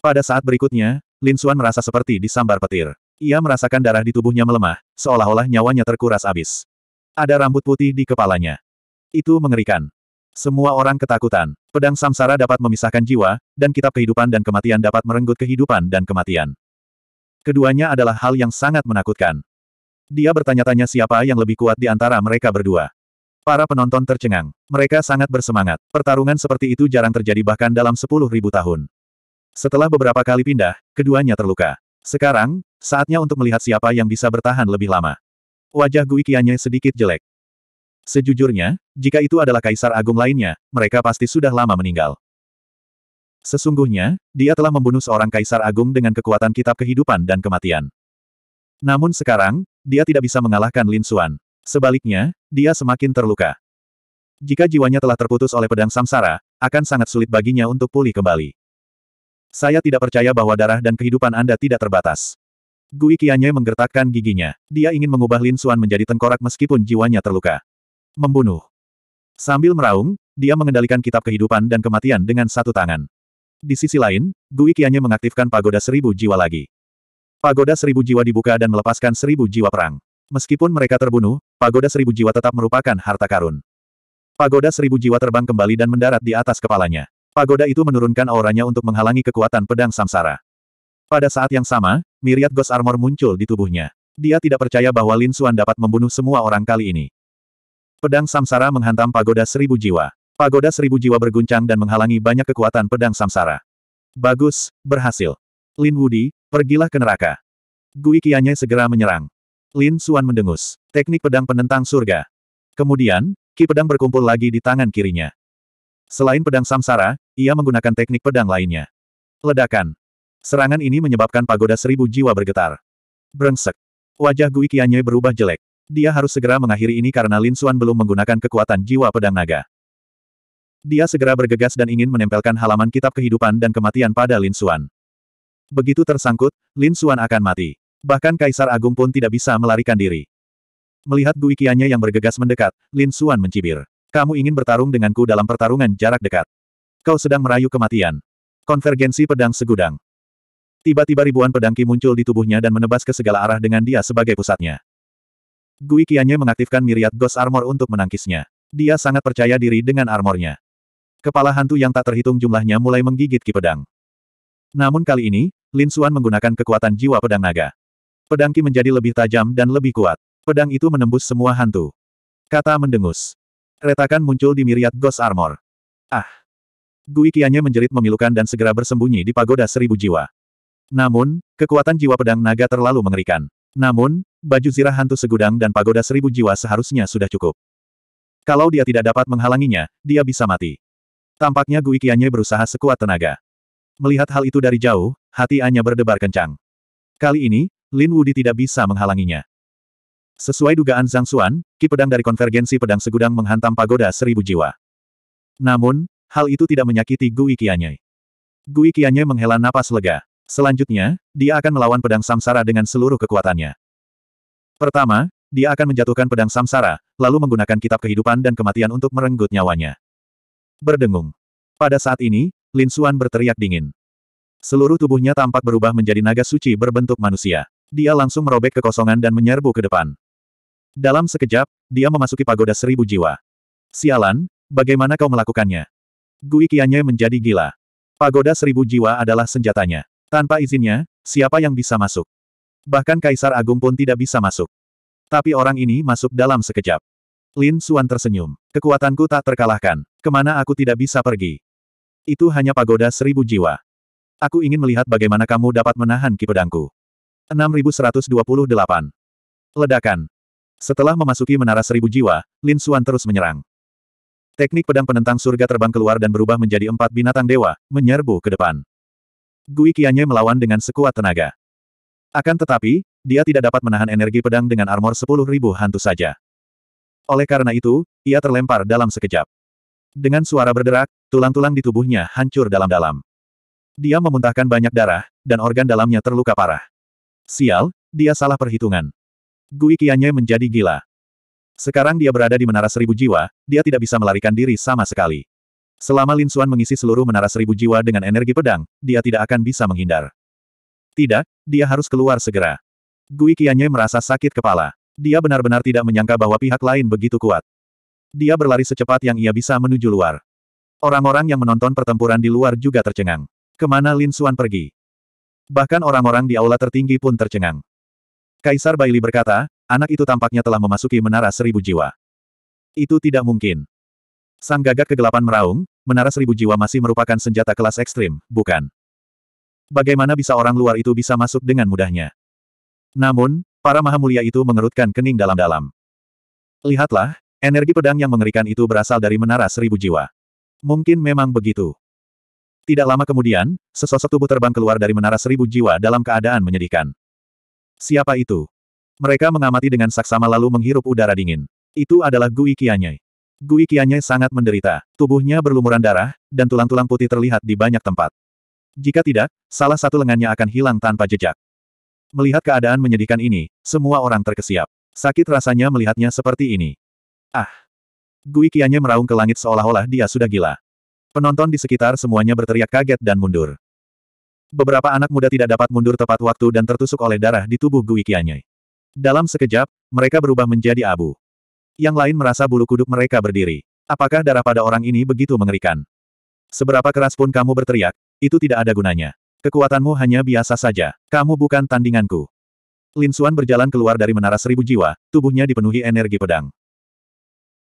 Pada saat berikutnya, Lin Suan merasa seperti disambar petir. Ia merasakan darah di tubuhnya melemah, seolah-olah nyawanya terkuras abis. Ada rambut putih di kepalanya. Itu mengerikan. Semua orang ketakutan. Pedang samsara dapat memisahkan jiwa, dan kitab kehidupan dan kematian dapat merenggut kehidupan dan kematian. Keduanya adalah hal yang sangat menakutkan. Dia bertanya-tanya siapa yang lebih kuat di antara mereka berdua. Para penonton tercengang. Mereka sangat bersemangat. Pertarungan seperti itu jarang terjadi bahkan dalam sepuluh ribu tahun. Setelah beberapa kali pindah, keduanya terluka. Sekarang, saatnya untuk melihat siapa yang bisa bertahan lebih lama. Wajah Gui Kianye sedikit jelek. Sejujurnya, jika itu adalah kaisar agung lainnya, mereka pasti sudah lama meninggal. Sesungguhnya, dia telah membunuh seorang kaisar agung dengan kekuatan kitab kehidupan dan kematian. Namun sekarang, dia tidak bisa mengalahkan Lin Xuan. Sebaliknya, dia semakin terluka. Jika jiwanya telah terputus oleh pedang samsara, akan sangat sulit baginya untuk pulih kembali. Saya tidak percaya bahwa darah dan kehidupan Anda tidak terbatas. Gui Qianye menggertakkan giginya. Dia ingin mengubah Lin Xuan menjadi tengkorak meskipun jiwanya terluka. Membunuh. Sambil meraung, dia mengendalikan kitab kehidupan dan kematian dengan satu tangan. Di sisi lain, Gui Qianye mengaktifkan pagoda seribu jiwa lagi. Pagoda seribu jiwa dibuka dan melepaskan seribu jiwa perang. Meskipun mereka terbunuh, pagoda seribu jiwa tetap merupakan harta karun. Pagoda seribu jiwa terbang kembali dan mendarat di atas kepalanya. Pagoda itu menurunkan auranya untuk menghalangi kekuatan pedang samsara. Pada saat yang sama, miriat Ghost Armor muncul di tubuhnya. Dia tidak percaya bahwa Lin Xuan dapat membunuh semua orang kali ini. Pedang samsara menghantam pagoda seribu jiwa. Pagoda seribu jiwa berguncang dan menghalangi banyak kekuatan pedang samsara. Bagus, berhasil. Lin Wudi, pergilah ke neraka. Gui Kianye segera menyerang. Lin Xuan mendengus. Teknik pedang penentang surga. Kemudian, ki pedang berkumpul lagi di tangan kirinya. Selain pedang samsara, ia menggunakan teknik pedang lainnya. Ledakan. Serangan ini menyebabkan pagoda seribu jiwa bergetar. Brengsek. Wajah Gui Kianye berubah jelek. Dia harus segera mengakhiri ini karena Lin Suan belum menggunakan kekuatan jiwa pedang naga. Dia segera bergegas dan ingin menempelkan halaman kitab kehidupan dan kematian pada Lin Suan. Begitu tersangkut, Lin Suan akan mati. Bahkan Kaisar Agung pun tidak bisa melarikan diri. Melihat guikiannya yang bergegas mendekat, Lin Suan mencibir. Kamu ingin bertarung denganku dalam pertarungan jarak dekat. Kau sedang merayu kematian. Konvergensi pedang segudang. Tiba-tiba ribuan pedang Ki muncul di tubuhnya dan menebas ke segala arah dengan dia sebagai pusatnya. Gui Qianye mengaktifkan miriat Ghost Armor untuk menangkisnya. Dia sangat percaya diri dengan armornya. Kepala hantu yang tak terhitung jumlahnya mulai menggigit ki pedang. Namun kali ini, Lin Suan menggunakan kekuatan jiwa pedang naga. Pedang ki menjadi lebih tajam dan lebih kuat. Pedang itu menembus semua hantu. Kata mendengus. Retakan muncul di miriat Ghost Armor. Ah! Gui Qianye menjerit memilukan dan segera bersembunyi di pagoda seribu jiwa. Namun, kekuatan jiwa pedang naga terlalu mengerikan. Namun, baju zirah hantu segudang dan pagoda seribu jiwa seharusnya sudah cukup. Kalau dia tidak dapat menghalanginya, dia bisa mati. Tampaknya Gui Qianye berusaha sekuat tenaga. Melihat hal itu dari jauh, hati Anya berdebar kencang. Kali ini, Lin Wudi tidak bisa menghalanginya. Sesuai dugaan Zhang Xuan, ki pedang dari konvergensi pedang segudang menghantam pagoda seribu jiwa. Namun, hal itu tidak menyakiti Gui Qianye. Gui Qianye menghela napas lega. Selanjutnya, dia akan melawan pedang samsara dengan seluruh kekuatannya. Pertama, dia akan menjatuhkan pedang samsara, lalu menggunakan kitab kehidupan dan kematian untuk merenggut nyawanya. Berdengung. Pada saat ini, Lin Suan berteriak dingin. Seluruh tubuhnya tampak berubah menjadi naga suci berbentuk manusia. Dia langsung merobek kekosongan dan menyerbu ke depan. Dalam sekejap, dia memasuki pagoda seribu jiwa. Sialan, bagaimana kau melakukannya? Gui Qianye menjadi gila. Pagoda seribu jiwa adalah senjatanya. Tanpa izinnya, siapa yang bisa masuk? Bahkan Kaisar Agung pun tidak bisa masuk. Tapi orang ini masuk dalam sekejap. Lin Suan tersenyum. Kekuatanku tak terkalahkan. Kemana aku tidak bisa pergi? Itu hanya pagoda seribu jiwa. Aku ingin melihat bagaimana kamu dapat menahan kipedangku. 6128. Ledakan. Setelah memasuki menara seribu jiwa, Lin Suan terus menyerang. Teknik pedang penentang surga terbang keluar dan berubah menjadi empat binatang dewa, menyerbu ke depan. Gui Qianye melawan dengan sekuat tenaga. Akan tetapi, dia tidak dapat menahan energi pedang dengan armor sepuluh ribu hantu saja. Oleh karena itu, ia terlempar dalam sekejap. Dengan suara berderak, tulang-tulang di tubuhnya hancur dalam-dalam. Dia memuntahkan banyak darah, dan organ dalamnya terluka parah. Sial, dia salah perhitungan. Gui Qianye menjadi gila. Sekarang dia berada di menara seribu jiwa, dia tidak bisa melarikan diri sama sekali. Selama Lin Xuan mengisi seluruh menara seribu jiwa dengan energi pedang, dia tidak akan bisa menghindar. Tidak, dia harus keluar segera. Gui Qianye merasa sakit kepala. Dia benar-benar tidak menyangka bahwa pihak lain begitu kuat. Dia berlari secepat yang ia bisa menuju luar. Orang-orang yang menonton pertempuran di luar juga tercengang. Kemana Lin Xuan pergi? Bahkan orang-orang di aula tertinggi pun tercengang. Kaisar Baili berkata, anak itu tampaknya telah memasuki menara seribu jiwa. Itu tidak mungkin. Sang gagak kegelapan meraung, menara seribu jiwa masih merupakan senjata kelas ekstrim, bukan? Bagaimana bisa orang luar itu bisa masuk dengan mudahnya? Namun, para maha mulia itu mengerutkan kening dalam-dalam. Lihatlah, energi pedang yang mengerikan itu berasal dari menara seribu jiwa. Mungkin memang begitu. Tidak lama kemudian, sesosok tubuh terbang keluar dari menara seribu jiwa dalam keadaan menyedihkan. Siapa itu? Mereka mengamati dengan saksama lalu menghirup udara dingin. Itu adalah Gui Kianyai. Gui Qianye sangat menderita, tubuhnya berlumuran darah, dan tulang-tulang putih terlihat di banyak tempat. Jika tidak, salah satu lengannya akan hilang tanpa jejak. Melihat keadaan menyedihkan ini, semua orang terkesiap. Sakit rasanya melihatnya seperti ini. Ah! Gui Qianye meraung ke langit seolah-olah dia sudah gila. Penonton di sekitar semuanya berteriak kaget dan mundur. Beberapa anak muda tidak dapat mundur tepat waktu dan tertusuk oleh darah di tubuh Gui Qianye. Dalam sekejap, mereka berubah menjadi abu. Yang lain merasa bulu kuduk mereka berdiri. Apakah darah pada orang ini begitu mengerikan? Seberapa keras pun kamu berteriak, itu tidak ada gunanya. Kekuatanmu hanya biasa saja. Kamu bukan tandinganku. Lin Xuan berjalan keluar dari menara seribu jiwa, tubuhnya dipenuhi energi pedang.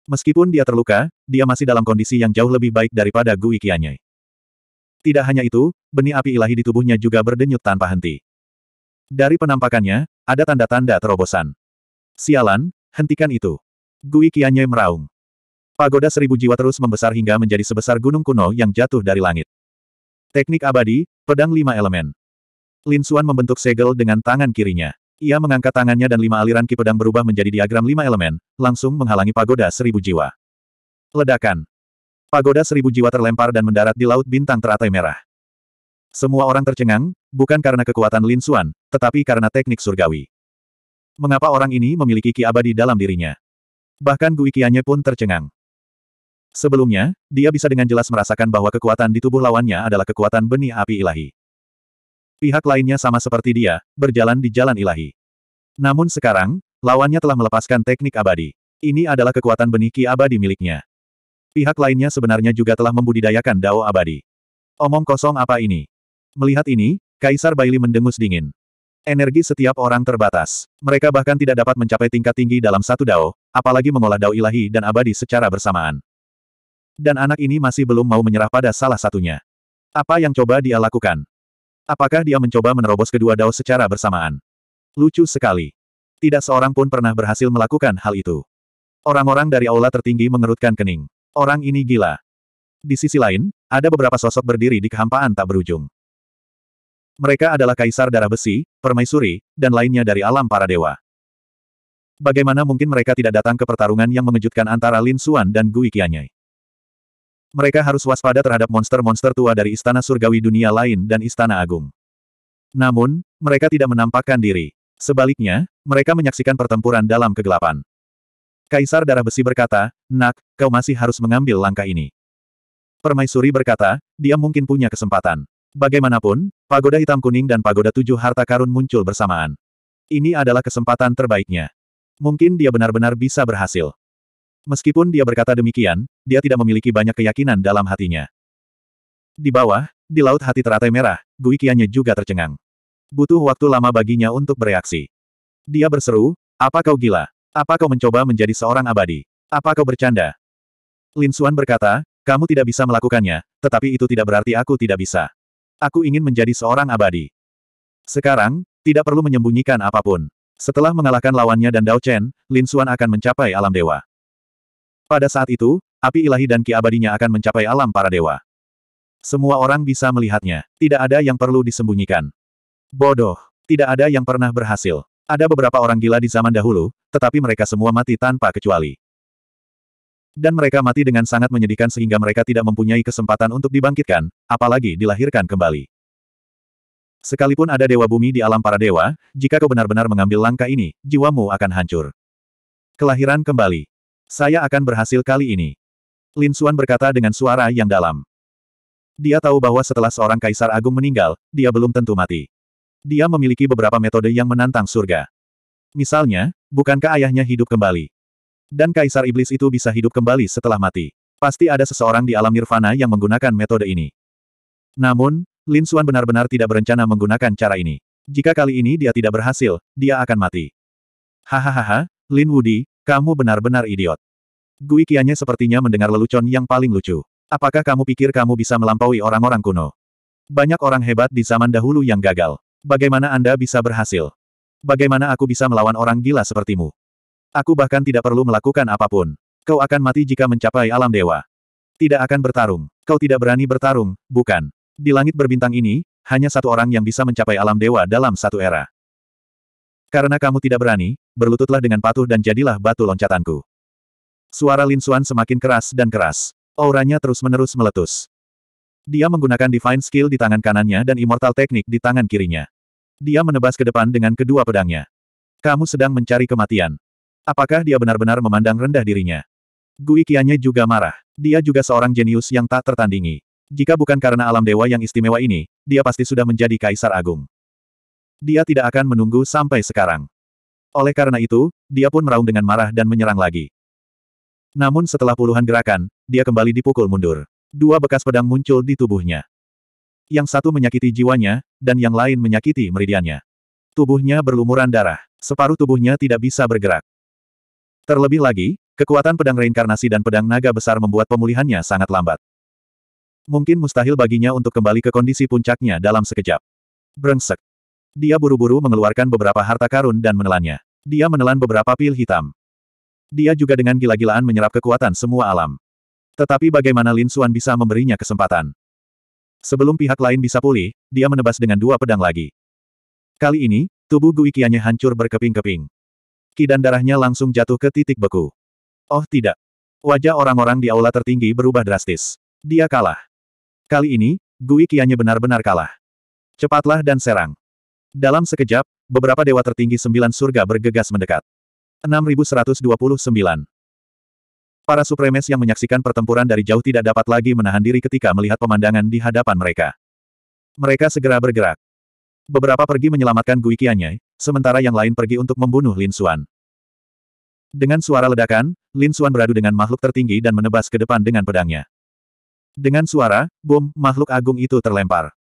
Meskipun dia terluka, dia masih dalam kondisi yang jauh lebih baik daripada Gu Ikianye. Tidak hanya itu, benih api ilahi di tubuhnya juga berdenyut tanpa henti. Dari penampakannya, ada tanda-tanda terobosan. Sialan, hentikan itu. Gui Qianye meraung. Pagoda seribu jiwa terus membesar hingga menjadi sebesar gunung kuno yang jatuh dari langit. Teknik abadi, pedang lima elemen. Lin Xuan membentuk segel dengan tangan kirinya. Ia mengangkat tangannya dan lima aliran ki pedang berubah menjadi diagram lima elemen, langsung menghalangi pagoda seribu jiwa. Ledakan. Pagoda seribu jiwa terlempar dan mendarat di Laut Bintang Teratai Merah. Semua orang tercengang, bukan karena kekuatan Lin Xuan, tetapi karena teknik surgawi. Mengapa orang ini memiliki ki abadi dalam dirinya? Bahkan Guikiannya pun tercengang. Sebelumnya, dia bisa dengan jelas merasakan bahwa kekuatan di tubuh lawannya adalah kekuatan benih api ilahi. Pihak lainnya sama seperti dia, berjalan di jalan ilahi. Namun sekarang, lawannya telah melepaskan teknik abadi. Ini adalah kekuatan benih ki abadi miliknya. Pihak lainnya sebenarnya juga telah membudidayakan dao abadi. Omong kosong apa ini? Melihat ini, Kaisar Baili mendengus dingin. Energi setiap orang terbatas. Mereka bahkan tidak dapat mencapai tingkat tinggi dalam satu dao, apalagi mengolah dao ilahi dan abadi secara bersamaan. Dan anak ini masih belum mau menyerah pada salah satunya. Apa yang coba dia lakukan? Apakah dia mencoba menerobos kedua dao secara bersamaan? Lucu sekali. Tidak seorang pun pernah berhasil melakukan hal itu. Orang-orang dari aula tertinggi mengerutkan kening. Orang ini gila. Di sisi lain, ada beberapa sosok berdiri di kehampaan tak berujung. Mereka adalah kaisar darah besi, permaisuri, dan lainnya dari alam para dewa. Bagaimana mungkin mereka tidak datang ke pertarungan yang mengejutkan antara Lin Xuan dan Gui Qianyai? Mereka harus waspada terhadap monster-monster tua dari istana surgawi dunia lain dan istana agung. Namun, mereka tidak menampakkan diri. Sebaliknya, mereka menyaksikan pertempuran dalam kegelapan. Kaisar Darah Besi berkata, Nak, kau masih harus mengambil langkah ini. Permaisuri berkata, dia mungkin punya kesempatan. Bagaimanapun, Pagoda Hitam Kuning dan Pagoda Tujuh Harta Karun muncul bersamaan. Ini adalah kesempatan terbaiknya. Mungkin dia benar-benar bisa berhasil. Meskipun dia berkata demikian, dia tidak memiliki banyak keyakinan dalam hatinya. Di bawah, di laut hati teratai merah, Guikiannya juga tercengang. Butuh waktu lama baginya untuk bereaksi. Dia berseru, apa kau gila? Apa kau mencoba menjadi seorang abadi? Apa kau bercanda? Lin Xuan berkata, kamu tidak bisa melakukannya, tetapi itu tidak berarti aku tidak bisa. Aku ingin menjadi seorang abadi. Sekarang, tidak perlu menyembunyikan apapun. Setelah mengalahkan lawannya dan Dao Chen, Lin Xuan akan mencapai alam dewa. Pada saat itu, api ilahi dan ki abadinya akan mencapai alam para dewa. Semua orang bisa melihatnya. Tidak ada yang perlu disembunyikan. Bodoh. Tidak ada yang pernah berhasil. Ada beberapa orang gila di zaman dahulu, tetapi mereka semua mati tanpa kecuali. Dan mereka mati dengan sangat menyedihkan sehingga mereka tidak mempunyai kesempatan untuk dibangkitkan, apalagi dilahirkan kembali. Sekalipun ada dewa bumi di alam para dewa, jika kau benar-benar mengambil langkah ini, jiwamu akan hancur. Kelahiran kembali. Saya akan berhasil kali ini. Lin Xuan berkata dengan suara yang dalam. Dia tahu bahwa setelah seorang kaisar agung meninggal, dia belum tentu mati. Dia memiliki beberapa metode yang menantang surga. Misalnya, bukankah ayahnya hidup kembali? Dan kaisar iblis itu bisa hidup kembali setelah mati. Pasti ada seseorang di alam nirvana yang menggunakan metode ini. Namun, Lin Xuan benar-benar tidak berencana menggunakan cara ini. Jika kali ini dia tidak berhasil, dia akan mati. Hahaha, Lin Wudi, kamu benar-benar idiot. Gui Qiannya sepertinya mendengar lelucon yang paling lucu. Apakah kamu pikir kamu bisa melampaui orang-orang kuno? Banyak orang hebat di zaman dahulu yang gagal. Bagaimana Anda bisa berhasil? Bagaimana aku bisa melawan orang gila sepertimu? Aku bahkan tidak perlu melakukan apapun. Kau akan mati jika mencapai alam dewa. Tidak akan bertarung. Kau tidak berani bertarung, bukan? Di langit berbintang ini, hanya satu orang yang bisa mencapai alam dewa dalam satu era. Karena kamu tidak berani, berlututlah dengan patuh dan jadilah batu loncatanku. Suara Lin Xuan semakin keras dan keras. Auranya terus-menerus meletus. Dia menggunakan Divine Skill di tangan kanannya dan Immortal Teknik di tangan kirinya. Dia menebas ke depan dengan kedua pedangnya. Kamu sedang mencari kematian. Apakah dia benar-benar memandang rendah dirinya? Gui Kianya juga marah. Dia juga seorang jenius yang tak tertandingi. Jika bukan karena alam dewa yang istimewa ini, dia pasti sudah menjadi kaisar agung. Dia tidak akan menunggu sampai sekarang. Oleh karena itu, dia pun meraung dengan marah dan menyerang lagi. Namun setelah puluhan gerakan, dia kembali dipukul mundur. Dua bekas pedang muncul di tubuhnya. Yang satu menyakiti jiwanya, dan yang lain menyakiti meridiannya. Tubuhnya berlumuran darah. Separuh tubuhnya tidak bisa bergerak. Terlebih lagi, kekuatan pedang reinkarnasi dan pedang naga besar membuat pemulihannya sangat lambat. Mungkin mustahil baginya untuk kembali ke kondisi puncaknya dalam sekejap. Brengsek. Dia buru-buru mengeluarkan beberapa harta karun dan menelannya. Dia menelan beberapa pil hitam. Dia juga dengan gila-gilaan menyerap kekuatan semua alam. Tetapi bagaimana Lin Suan bisa memberinya kesempatan? Sebelum pihak lain bisa pulih, dia menebas dengan dua pedang lagi. Kali ini, tubuh Guikianya hancur berkeping-keping. Kidan darahnya langsung jatuh ke titik beku. Oh tidak. Wajah orang-orang di aula tertinggi berubah drastis. Dia kalah. Kali ini, Gui Qiannya benar-benar kalah. Cepatlah dan serang. Dalam sekejap, beberapa dewa tertinggi sembilan surga bergegas mendekat. 6129 Para supremes yang menyaksikan pertempuran dari jauh tidak dapat lagi menahan diri ketika melihat pemandangan di hadapan mereka. Mereka segera bergerak. Beberapa pergi menyelamatkan Gui Qiannya, sementara yang lain pergi untuk membunuh Lin Xuan. Dengan suara ledakan, Lin Xuan beradu dengan makhluk tertinggi dan menebas ke depan dengan pedangnya. Dengan suara, bom, makhluk agung itu terlempar.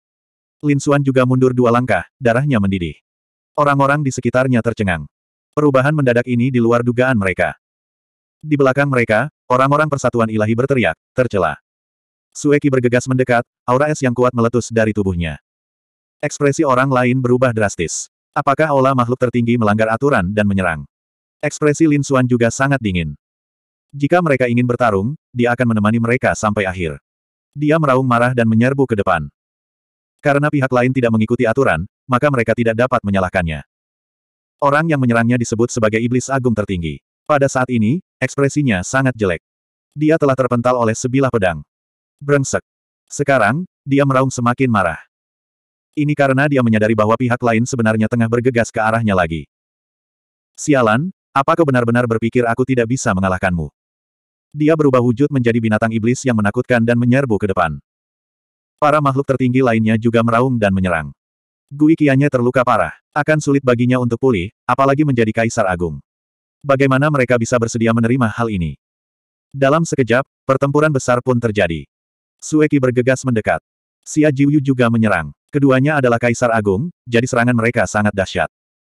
Lin Xuan juga mundur dua langkah, darahnya mendidih. Orang-orang di sekitarnya tercengang. Perubahan mendadak ini di luar dugaan mereka. Di belakang mereka, orang-orang persatuan ilahi berteriak, tercela. Sueki bergegas mendekat, aura es yang kuat meletus dari tubuhnya. Ekspresi orang lain berubah drastis. Apakah olah makhluk tertinggi melanggar aturan dan menyerang? Ekspresi Lin Xuan juga sangat dingin. Jika mereka ingin bertarung, dia akan menemani mereka sampai akhir. Dia meraung marah dan menyerbu ke depan. Karena pihak lain tidak mengikuti aturan, maka mereka tidak dapat menyalahkannya. Orang yang menyerangnya disebut sebagai iblis agung tertinggi. Pada saat ini, ekspresinya sangat jelek. Dia telah terpental oleh sebilah pedang. Brengsek. Sekarang, dia meraung semakin marah. Ini karena dia menyadari bahwa pihak lain sebenarnya tengah bergegas ke arahnya lagi. Sialan, apa kau benar-benar berpikir aku tidak bisa mengalahkanmu? Dia berubah wujud menjadi binatang iblis yang menakutkan dan menyerbu ke depan. Para makhluk tertinggi lainnya juga meraung dan menyerang. Gui Kianya terluka parah. Akan sulit baginya untuk pulih, apalagi menjadi kaisar agung. Bagaimana mereka bisa bersedia menerima hal ini? Dalam sekejap, pertempuran besar pun terjadi. Sueki bergegas mendekat. Xia Jiuyu juga menyerang. Keduanya adalah kaisar agung, jadi serangan mereka sangat dahsyat.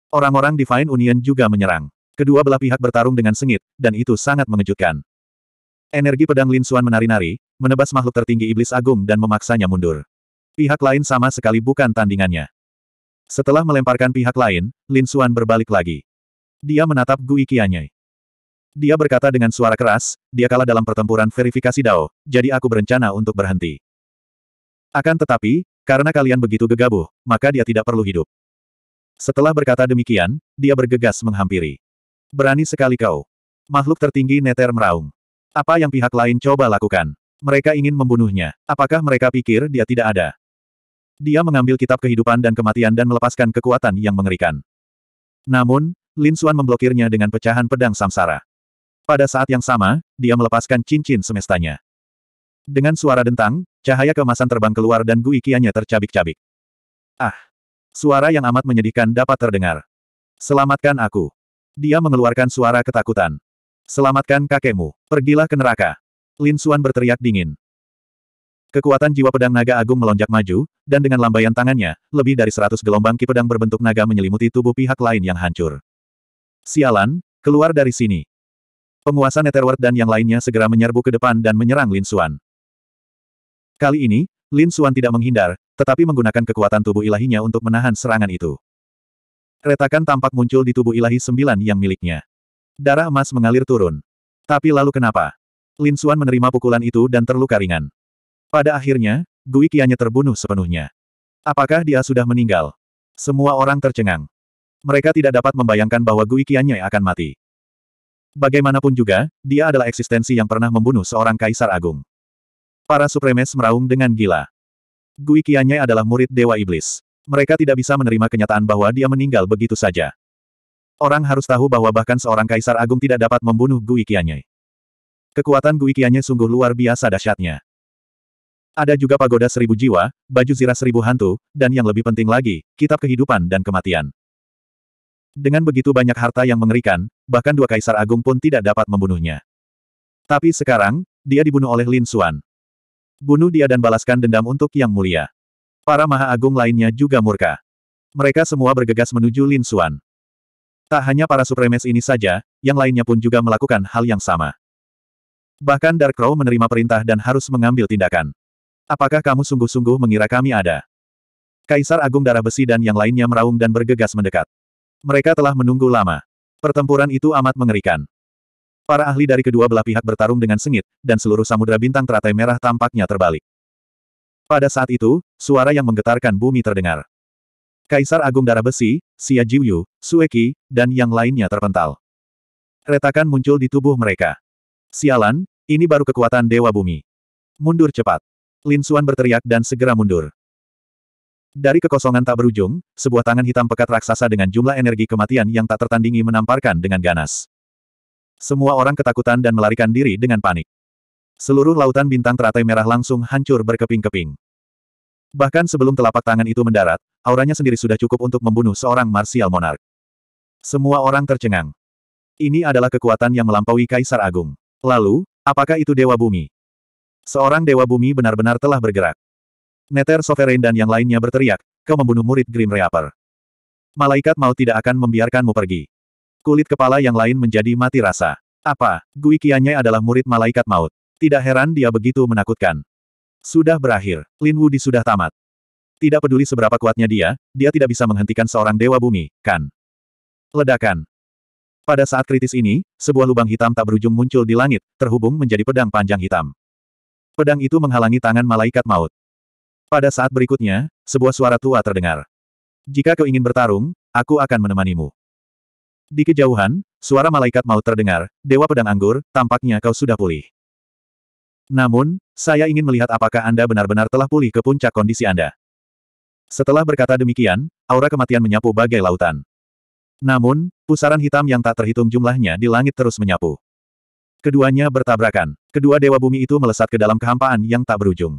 Orang-orang Divine Union juga menyerang. Kedua belah pihak bertarung dengan sengit, dan itu sangat mengejutkan. Energi pedang Lin Xuan menari-nari, menebas makhluk tertinggi iblis agung dan memaksanya mundur. Pihak lain sama sekali bukan tandingannya. Setelah melemparkan pihak lain, Lin Xuan berbalik lagi. Dia menatap Gui Kianye. Dia berkata dengan suara keras, dia kalah dalam pertempuran verifikasi Dao, jadi aku berencana untuk berhenti. Akan tetapi, karena kalian begitu gegabah, maka dia tidak perlu hidup. Setelah berkata demikian, dia bergegas menghampiri. Berani sekali kau. Makhluk tertinggi Neter meraung. Apa yang pihak lain coba lakukan? Mereka ingin membunuhnya. Apakah mereka pikir dia tidak ada? Dia mengambil kitab kehidupan dan kematian dan melepaskan kekuatan yang mengerikan. Namun, Lin Xuan memblokirnya dengan pecahan pedang samsara. Pada saat yang sama, dia melepaskan cincin semestanya. Dengan suara dentang, cahaya kemasan terbang keluar dan Gui tercabik-cabik. Ah! Suara yang amat menyedihkan dapat terdengar. Selamatkan aku. Dia mengeluarkan suara ketakutan. Selamatkan kakekmu. Pergilah ke neraka. Lin Xuan berteriak dingin. Kekuatan jiwa pedang naga agung melonjak maju, dan dengan lambaian tangannya, lebih dari seratus gelombang ki pedang berbentuk naga menyelimuti tubuh pihak lain yang hancur. Sialan, keluar dari sini. Penguasa Netherworld dan yang lainnya segera menyerbu ke depan dan menyerang Lin Xuan. Kali ini, Lin Xuan tidak menghindar, tetapi menggunakan kekuatan tubuh ilahinya untuk menahan serangan itu. Retakan tampak muncul di tubuh ilahi sembilan yang miliknya. Darah emas mengalir turun. Tapi lalu kenapa? Lin Xuan menerima pukulan itu dan terluka ringan. Pada akhirnya, Gui Qiannya terbunuh sepenuhnya. Apakah dia sudah meninggal? Semua orang tercengang. Mereka tidak dapat membayangkan bahwa Gui Qiannya akan mati. Bagaimanapun juga, dia adalah eksistensi yang pernah membunuh seorang kaisar agung. Para supremes meraung dengan gila. Gui Qiannya adalah murid Dewa Iblis. Mereka tidak bisa menerima kenyataan bahwa dia meninggal begitu saja. Orang harus tahu bahwa bahkan seorang kaisar agung tidak dapat membunuh Gui Qianye. Kekuatan Gui Qianye sungguh luar biasa dahsyatnya. Ada juga pagoda seribu jiwa, baju zirah seribu hantu, dan yang lebih penting lagi, kitab kehidupan dan kematian. Dengan begitu banyak harta yang mengerikan, bahkan dua kaisar agung pun tidak dapat membunuhnya. Tapi sekarang, dia dibunuh oleh Lin Xuan. Bunuh dia dan balaskan dendam untuk Yang Mulia. Para Maha Agung lainnya juga murka. Mereka semua bergegas menuju Lin Xuan. Tak hanya para supremes ini saja, yang lainnya pun juga melakukan hal yang sama. Bahkan Darkrow menerima perintah dan harus mengambil tindakan. Apakah kamu sungguh-sungguh mengira kami ada? Kaisar Agung Darah Besi dan yang lainnya meraung dan bergegas mendekat. Mereka telah menunggu lama. Pertempuran itu amat mengerikan. Para ahli dari kedua belah pihak bertarung dengan sengit, dan seluruh samudera bintang teratai merah tampaknya terbalik. Pada saat itu, suara yang menggetarkan bumi terdengar. Kaisar Agung Darah Besi, Xia Jiuyu, Sueki, dan yang lainnya terpental. Retakan muncul di tubuh mereka. Sialan, ini baru kekuatan Dewa Bumi. Mundur cepat. Lin Xuan berteriak dan segera mundur. Dari kekosongan tak berujung, sebuah tangan hitam pekat raksasa dengan jumlah energi kematian yang tak tertandingi menamparkan dengan ganas. Semua orang ketakutan dan melarikan diri dengan panik. Seluruh lautan bintang teratai merah langsung hancur berkeping-keping. Bahkan sebelum telapak tangan itu mendarat, auranya sendiri sudah cukup untuk membunuh seorang marsial monark. Semua orang tercengang. Ini adalah kekuatan yang melampaui Kaisar Agung. Lalu, apakah itu Dewa Bumi? Seorang Dewa Bumi benar-benar telah bergerak. Nether Sovereign dan yang lainnya berteriak, kau membunuh murid Grim Reaper. Malaikat maut tidak akan membiarkanmu pergi. Kulit kepala yang lain menjadi mati rasa. Apa, Gui Kianye adalah murid malaikat maut. Tidak heran dia begitu menakutkan. Sudah berakhir, Lin Wudi sudah tamat. Tidak peduli seberapa kuatnya dia, dia tidak bisa menghentikan seorang dewa bumi, kan? Ledakan. Pada saat kritis ini, sebuah lubang hitam tak berujung muncul di langit, terhubung menjadi pedang panjang hitam. Pedang itu menghalangi tangan malaikat maut. Pada saat berikutnya, sebuah suara tua terdengar. Jika kau ingin bertarung, aku akan menemanimu. Di kejauhan, suara malaikat maut terdengar, Dewa Pedang Anggur, tampaknya kau sudah pulih. Namun, saya ingin melihat apakah Anda benar-benar telah pulih ke puncak kondisi Anda. Setelah berkata demikian, aura kematian menyapu bagai lautan. Namun, pusaran hitam yang tak terhitung jumlahnya di langit terus menyapu. Keduanya bertabrakan. Kedua dewa bumi itu melesat ke dalam kehampaan yang tak berujung.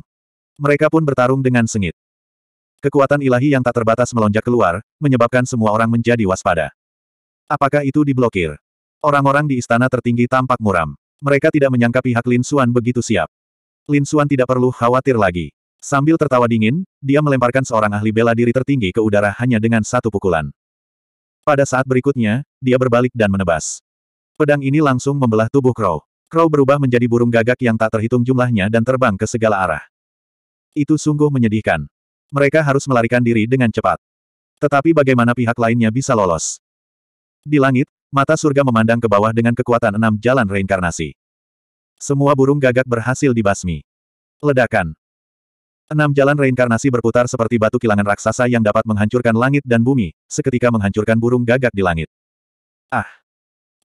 Mereka pun bertarung dengan sengit. Kekuatan ilahi yang tak terbatas melonjak keluar, menyebabkan semua orang menjadi waspada. Apakah itu diblokir? Orang-orang di istana tertinggi tampak muram. Mereka tidak menyangka pihak Lin Suan begitu siap. Lin Suan tidak perlu khawatir lagi. Sambil tertawa dingin, dia melemparkan seorang ahli bela diri tertinggi ke udara hanya dengan satu pukulan. Pada saat berikutnya, dia berbalik dan menebas. Pedang ini langsung membelah tubuh Crow. Crow berubah menjadi burung gagak yang tak terhitung jumlahnya dan terbang ke segala arah. Itu sungguh menyedihkan. Mereka harus melarikan diri dengan cepat. Tetapi bagaimana pihak lainnya bisa lolos? Di langit, mata surga memandang ke bawah dengan kekuatan enam jalan reinkarnasi. Semua burung gagak berhasil dibasmi. Ledakan. Enam jalan reinkarnasi berputar seperti batu kilangan raksasa yang dapat menghancurkan langit dan bumi, seketika menghancurkan burung gagak di langit. Ah!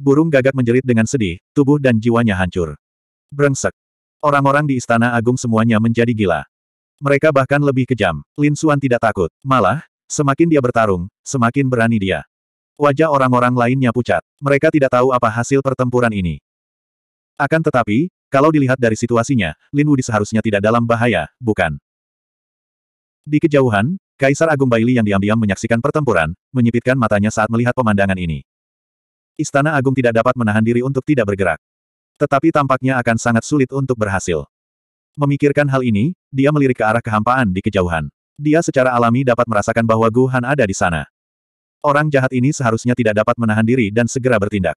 Burung gagak menjerit dengan sedih, tubuh dan jiwanya hancur. Brengsek! Orang-orang di Istana Agung semuanya menjadi gila. Mereka bahkan lebih kejam. Lin Xuan tidak takut. Malah, semakin dia bertarung, semakin berani dia. Wajah orang-orang lainnya pucat. Mereka tidak tahu apa hasil pertempuran ini. Akan tetapi, kalau dilihat dari situasinya, Lin Wudi seharusnya tidak dalam bahaya, bukan? Di kejauhan, Kaisar Agung Baili yang diam-diam menyaksikan pertempuran, menyipitkan matanya saat melihat pemandangan ini. Istana Agung tidak dapat menahan diri untuk tidak bergerak. Tetapi tampaknya akan sangat sulit untuk berhasil. Memikirkan hal ini, dia melirik ke arah kehampaan di kejauhan. Dia secara alami dapat merasakan bahwa Gu ada di sana. Orang jahat ini seharusnya tidak dapat menahan diri dan segera bertindak.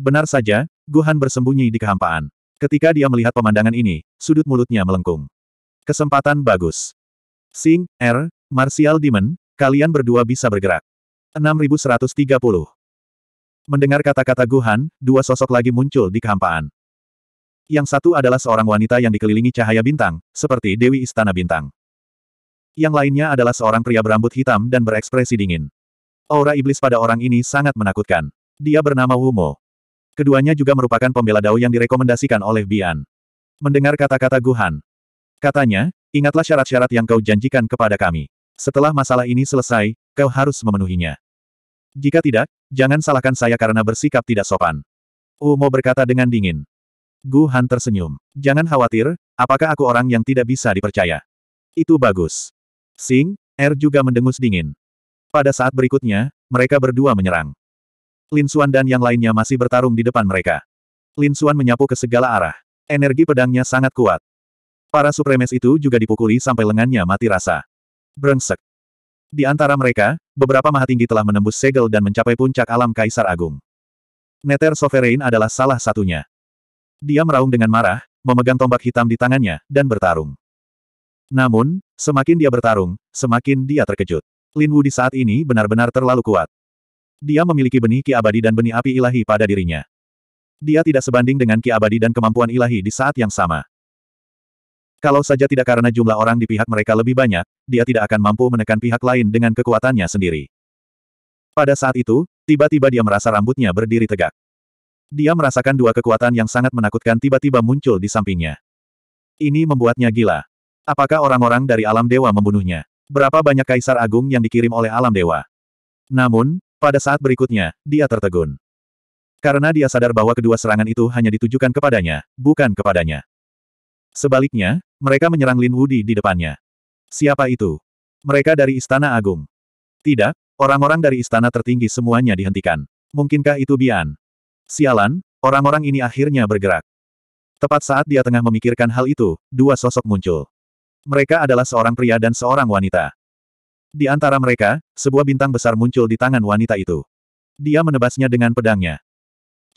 Benar saja, Gu bersembunyi di kehampaan. Ketika dia melihat pemandangan ini, sudut mulutnya melengkung. Kesempatan bagus. Sing, Er, Martial Demon, kalian berdua bisa bergerak. 6130. Mendengar kata-kata Guhan, dua sosok lagi muncul di kehampaan. Yang satu adalah seorang wanita yang dikelilingi cahaya bintang, seperti Dewi Istana Bintang. Yang lainnya adalah seorang pria berambut hitam dan berekspresi dingin. Aura iblis pada orang ini sangat menakutkan. Dia bernama Wumo. Keduanya juga merupakan pembela Dao yang direkomendasikan oleh Bian. Mendengar kata-kata Guhan. Katanya, Ingatlah syarat-syarat yang kau janjikan kepada kami. Setelah masalah ini selesai, kau harus memenuhinya. Jika tidak, jangan salahkan saya karena bersikap tidak sopan. Umo berkata dengan dingin. Gu Han tersenyum. Jangan khawatir, apakah aku orang yang tidak bisa dipercaya? Itu bagus. Sing, Er juga mendengus dingin. Pada saat berikutnya, mereka berdua menyerang. Lin Xuan dan yang lainnya masih bertarung di depan mereka. Lin Xuan menyapu ke segala arah. Energi pedangnya sangat kuat. Para supremes itu juga dipukuli sampai lengannya mati rasa. Brengsek. Di antara mereka, beberapa maha tinggi telah menembus segel dan mencapai puncak alam Kaisar Agung. Nether Sovereign adalah salah satunya. Dia meraung dengan marah, memegang tombak hitam di tangannya, dan bertarung. Namun, semakin dia bertarung, semakin dia terkejut. Lin Wu di saat ini benar-benar terlalu kuat. Dia memiliki benih ki abadi dan benih api ilahi pada dirinya. Dia tidak sebanding dengan ki abadi dan kemampuan ilahi di saat yang sama. Kalau saja tidak karena jumlah orang di pihak mereka lebih banyak, dia tidak akan mampu menekan pihak lain dengan kekuatannya sendiri. Pada saat itu, tiba-tiba dia merasa rambutnya berdiri tegak. Dia merasakan dua kekuatan yang sangat menakutkan tiba-tiba muncul di sampingnya. Ini membuatnya gila. Apakah orang-orang dari alam dewa membunuhnya? Berapa banyak kaisar agung yang dikirim oleh alam dewa? Namun, pada saat berikutnya, dia tertegun. Karena dia sadar bahwa kedua serangan itu hanya ditujukan kepadanya, bukan kepadanya. Sebaliknya, mereka menyerang Lin Wudi di depannya. Siapa itu? Mereka dari Istana Agung. Tidak, orang-orang dari istana tertinggi semuanya dihentikan. Mungkinkah itu Bian? Sialan, orang-orang ini akhirnya bergerak. Tepat saat dia tengah memikirkan hal itu, dua sosok muncul. Mereka adalah seorang pria dan seorang wanita. Di antara mereka, sebuah bintang besar muncul di tangan wanita itu. Dia menebasnya dengan pedangnya.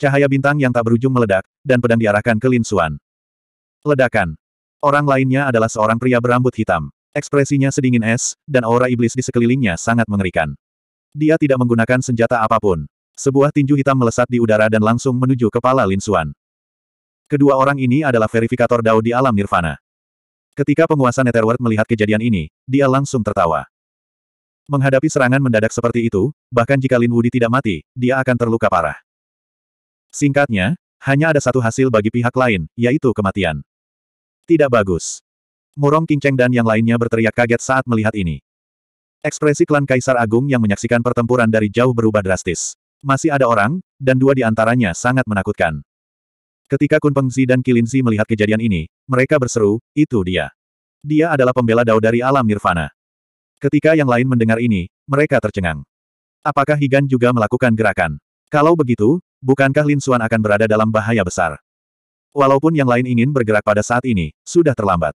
Cahaya bintang yang tak berujung meledak, dan pedang diarahkan ke Lin Suan. Ledakan. Orang lainnya adalah seorang pria berambut hitam. Ekspresinya sedingin es, dan aura iblis di sekelilingnya sangat mengerikan. Dia tidak menggunakan senjata apapun. Sebuah tinju hitam melesat di udara dan langsung menuju kepala Lin Linsuan. Kedua orang ini adalah verifikator Dao di alam nirvana. Ketika penguasa Netherworld melihat kejadian ini, dia langsung tertawa. Menghadapi serangan mendadak seperti itu, bahkan jika Lin Wudi tidak mati, dia akan terluka parah. Singkatnya, hanya ada satu hasil bagi pihak lain, yaitu kematian. Tidak bagus. Murong Qingcheng dan yang lainnya berteriak kaget saat melihat ini. Ekspresi klan Kaisar Agung yang menyaksikan pertempuran dari jauh berubah drastis. Masih ada orang, dan dua di antaranya sangat menakutkan. Ketika Kun Pengzi dan Kilinzi melihat kejadian ini, mereka berseru, itu dia. Dia adalah pembela dao dari alam nirvana. Ketika yang lain mendengar ini, mereka tercengang. Apakah Higan juga melakukan gerakan? Kalau begitu, bukankah Lin Suan akan berada dalam bahaya besar? Walaupun yang lain ingin bergerak pada saat ini, sudah terlambat.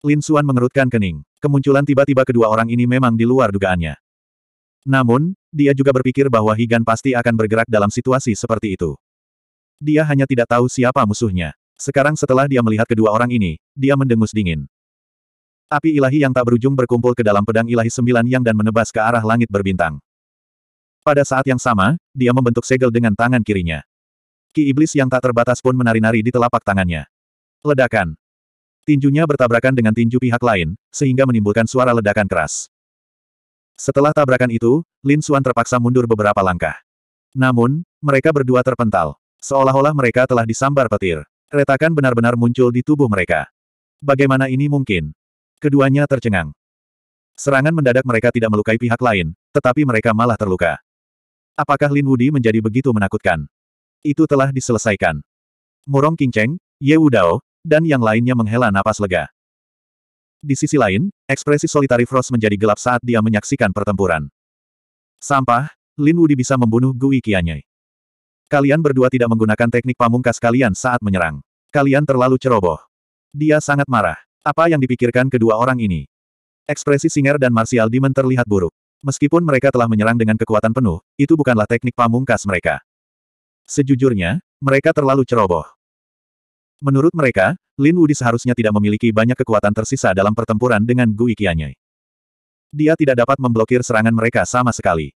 Lin Xuan mengerutkan kening. Kemunculan tiba-tiba kedua orang ini memang di luar dugaannya. Namun, dia juga berpikir bahwa Higan pasti akan bergerak dalam situasi seperti itu. Dia hanya tidak tahu siapa musuhnya. Sekarang setelah dia melihat kedua orang ini, dia mendengus dingin. Api ilahi yang tak berujung berkumpul ke dalam pedang ilahi sembilan yang dan menebas ke arah langit berbintang. Pada saat yang sama, dia membentuk segel dengan tangan kirinya. Ki iblis yang tak terbatas pun menari-nari di telapak tangannya. Ledakan. Tinjunya bertabrakan dengan tinju pihak lain, sehingga menimbulkan suara ledakan keras. Setelah tabrakan itu, Lin Xuan terpaksa mundur beberapa langkah. Namun, mereka berdua terpental. Seolah-olah mereka telah disambar petir. Retakan benar-benar muncul di tubuh mereka. Bagaimana ini mungkin? Keduanya tercengang. Serangan mendadak mereka tidak melukai pihak lain, tetapi mereka malah terluka. Apakah Lin Wudi menjadi begitu menakutkan? Itu telah diselesaikan. Murong Qingcheng, Ye Wudao, dan yang lainnya menghela napas lega. Di sisi lain, ekspresi solitari Frost menjadi gelap saat dia menyaksikan pertempuran. Sampah, Lin Wudi bisa membunuh Gui Qianyai. Kalian berdua tidak menggunakan teknik pamungkas kalian saat menyerang. Kalian terlalu ceroboh. Dia sangat marah. Apa yang dipikirkan kedua orang ini? Ekspresi Singer dan Martial Demon terlihat buruk. Meskipun mereka telah menyerang dengan kekuatan penuh, itu bukanlah teknik pamungkas mereka. Sejujurnya, mereka terlalu ceroboh. Menurut mereka, Lin Wudi seharusnya tidak memiliki banyak kekuatan tersisa dalam pertempuran dengan Gu Ikianye. Dia tidak dapat memblokir serangan mereka sama sekali.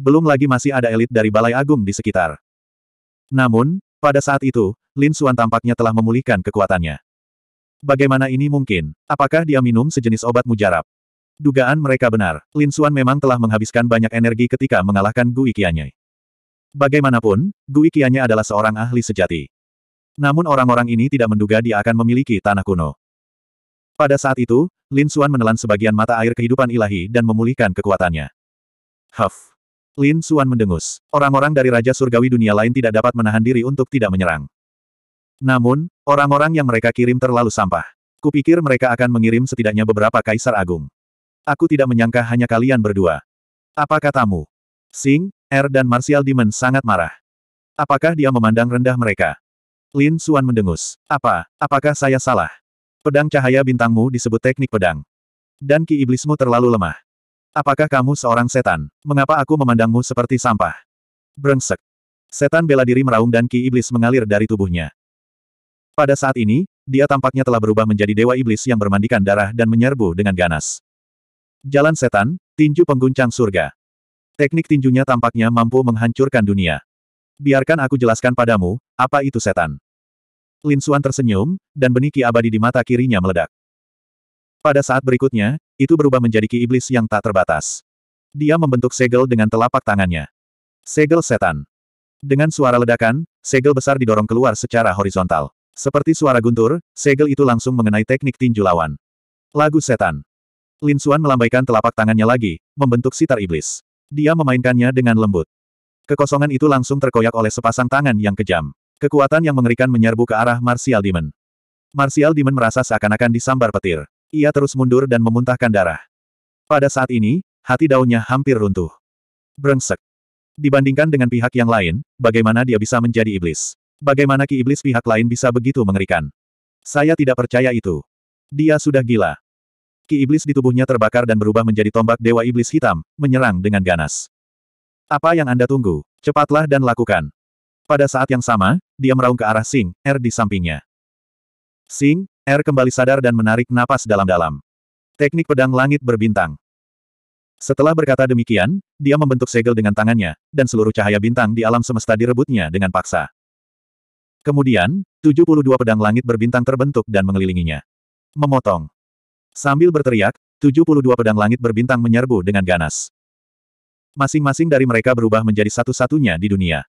Belum lagi masih ada elit dari Balai Agung di sekitar. Namun, pada saat itu, Lin Suan tampaknya telah memulihkan kekuatannya. Bagaimana ini mungkin? Apakah dia minum sejenis obat mujarab? Dugaan mereka benar, Lin Suan memang telah menghabiskan banyak energi ketika mengalahkan Gu Ikianye. Bagaimanapun, Gui Kianya adalah seorang ahli sejati. Namun orang-orang ini tidak menduga dia akan memiliki tanah kuno. Pada saat itu, Lin Xuan menelan sebagian mata air kehidupan ilahi dan memulihkan kekuatannya. Huff! Lin Xuan mendengus. Orang-orang dari Raja Surgawi dunia lain tidak dapat menahan diri untuk tidak menyerang. Namun, orang-orang yang mereka kirim terlalu sampah. Kupikir mereka akan mengirim setidaknya beberapa kaisar agung. Aku tidak menyangka hanya kalian berdua. Apa katamu? Sing, Air dan Martial Demon sangat marah. Apakah dia memandang rendah mereka? Lin Xuan mendengus. Apa? Apakah saya salah? Pedang cahaya bintangmu disebut teknik pedang. Dan ki iblismu terlalu lemah. Apakah kamu seorang setan? Mengapa aku memandangmu seperti sampah? Brengsek. Setan bela diri meraung dan ki iblis mengalir dari tubuhnya. Pada saat ini, dia tampaknya telah berubah menjadi dewa iblis yang bermandikan darah dan menyerbu dengan ganas. Jalan setan, tinju pengguncang surga. Teknik tinjunya tampaknya mampu menghancurkan dunia. Biarkan aku jelaskan padamu, apa itu setan. Lin Suan tersenyum, dan benih ki abadi di mata kirinya meledak. Pada saat berikutnya, itu berubah menjadi ki iblis yang tak terbatas. Dia membentuk segel dengan telapak tangannya. Segel setan. Dengan suara ledakan, segel besar didorong keluar secara horizontal. Seperti suara guntur, segel itu langsung mengenai teknik tinju lawan. Lagu setan. Lin Suan melambaikan telapak tangannya lagi, membentuk sitar iblis. Dia memainkannya dengan lembut. Kekosongan itu langsung terkoyak oleh sepasang tangan yang kejam. Kekuatan yang mengerikan menyerbu ke arah Martial Demon. Martial Demon merasa seakan-akan disambar petir. Ia terus mundur dan memuntahkan darah. Pada saat ini, hati daunnya hampir runtuh. Brengsek. Dibandingkan dengan pihak yang lain, bagaimana dia bisa menjadi iblis? Bagaimana ki iblis pihak lain bisa begitu mengerikan? Saya tidak percaya itu. Dia sudah gila. Ki iblis di tubuhnya terbakar dan berubah menjadi tombak dewa iblis hitam, menyerang dengan ganas. Apa yang Anda tunggu? Cepatlah dan lakukan. Pada saat yang sama, dia meraung ke arah Sing, Er di sampingnya. Sing, Er kembali sadar dan menarik napas dalam-dalam. Teknik pedang langit berbintang. Setelah berkata demikian, dia membentuk segel dengan tangannya, dan seluruh cahaya bintang di alam semesta direbutnya dengan paksa. Kemudian, 72 pedang langit berbintang terbentuk dan mengelilinginya. Memotong. Sambil berteriak, 72 pedang langit berbintang menyerbu dengan ganas. Masing-masing dari mereka berubah menjadi satu-satunya di dunia.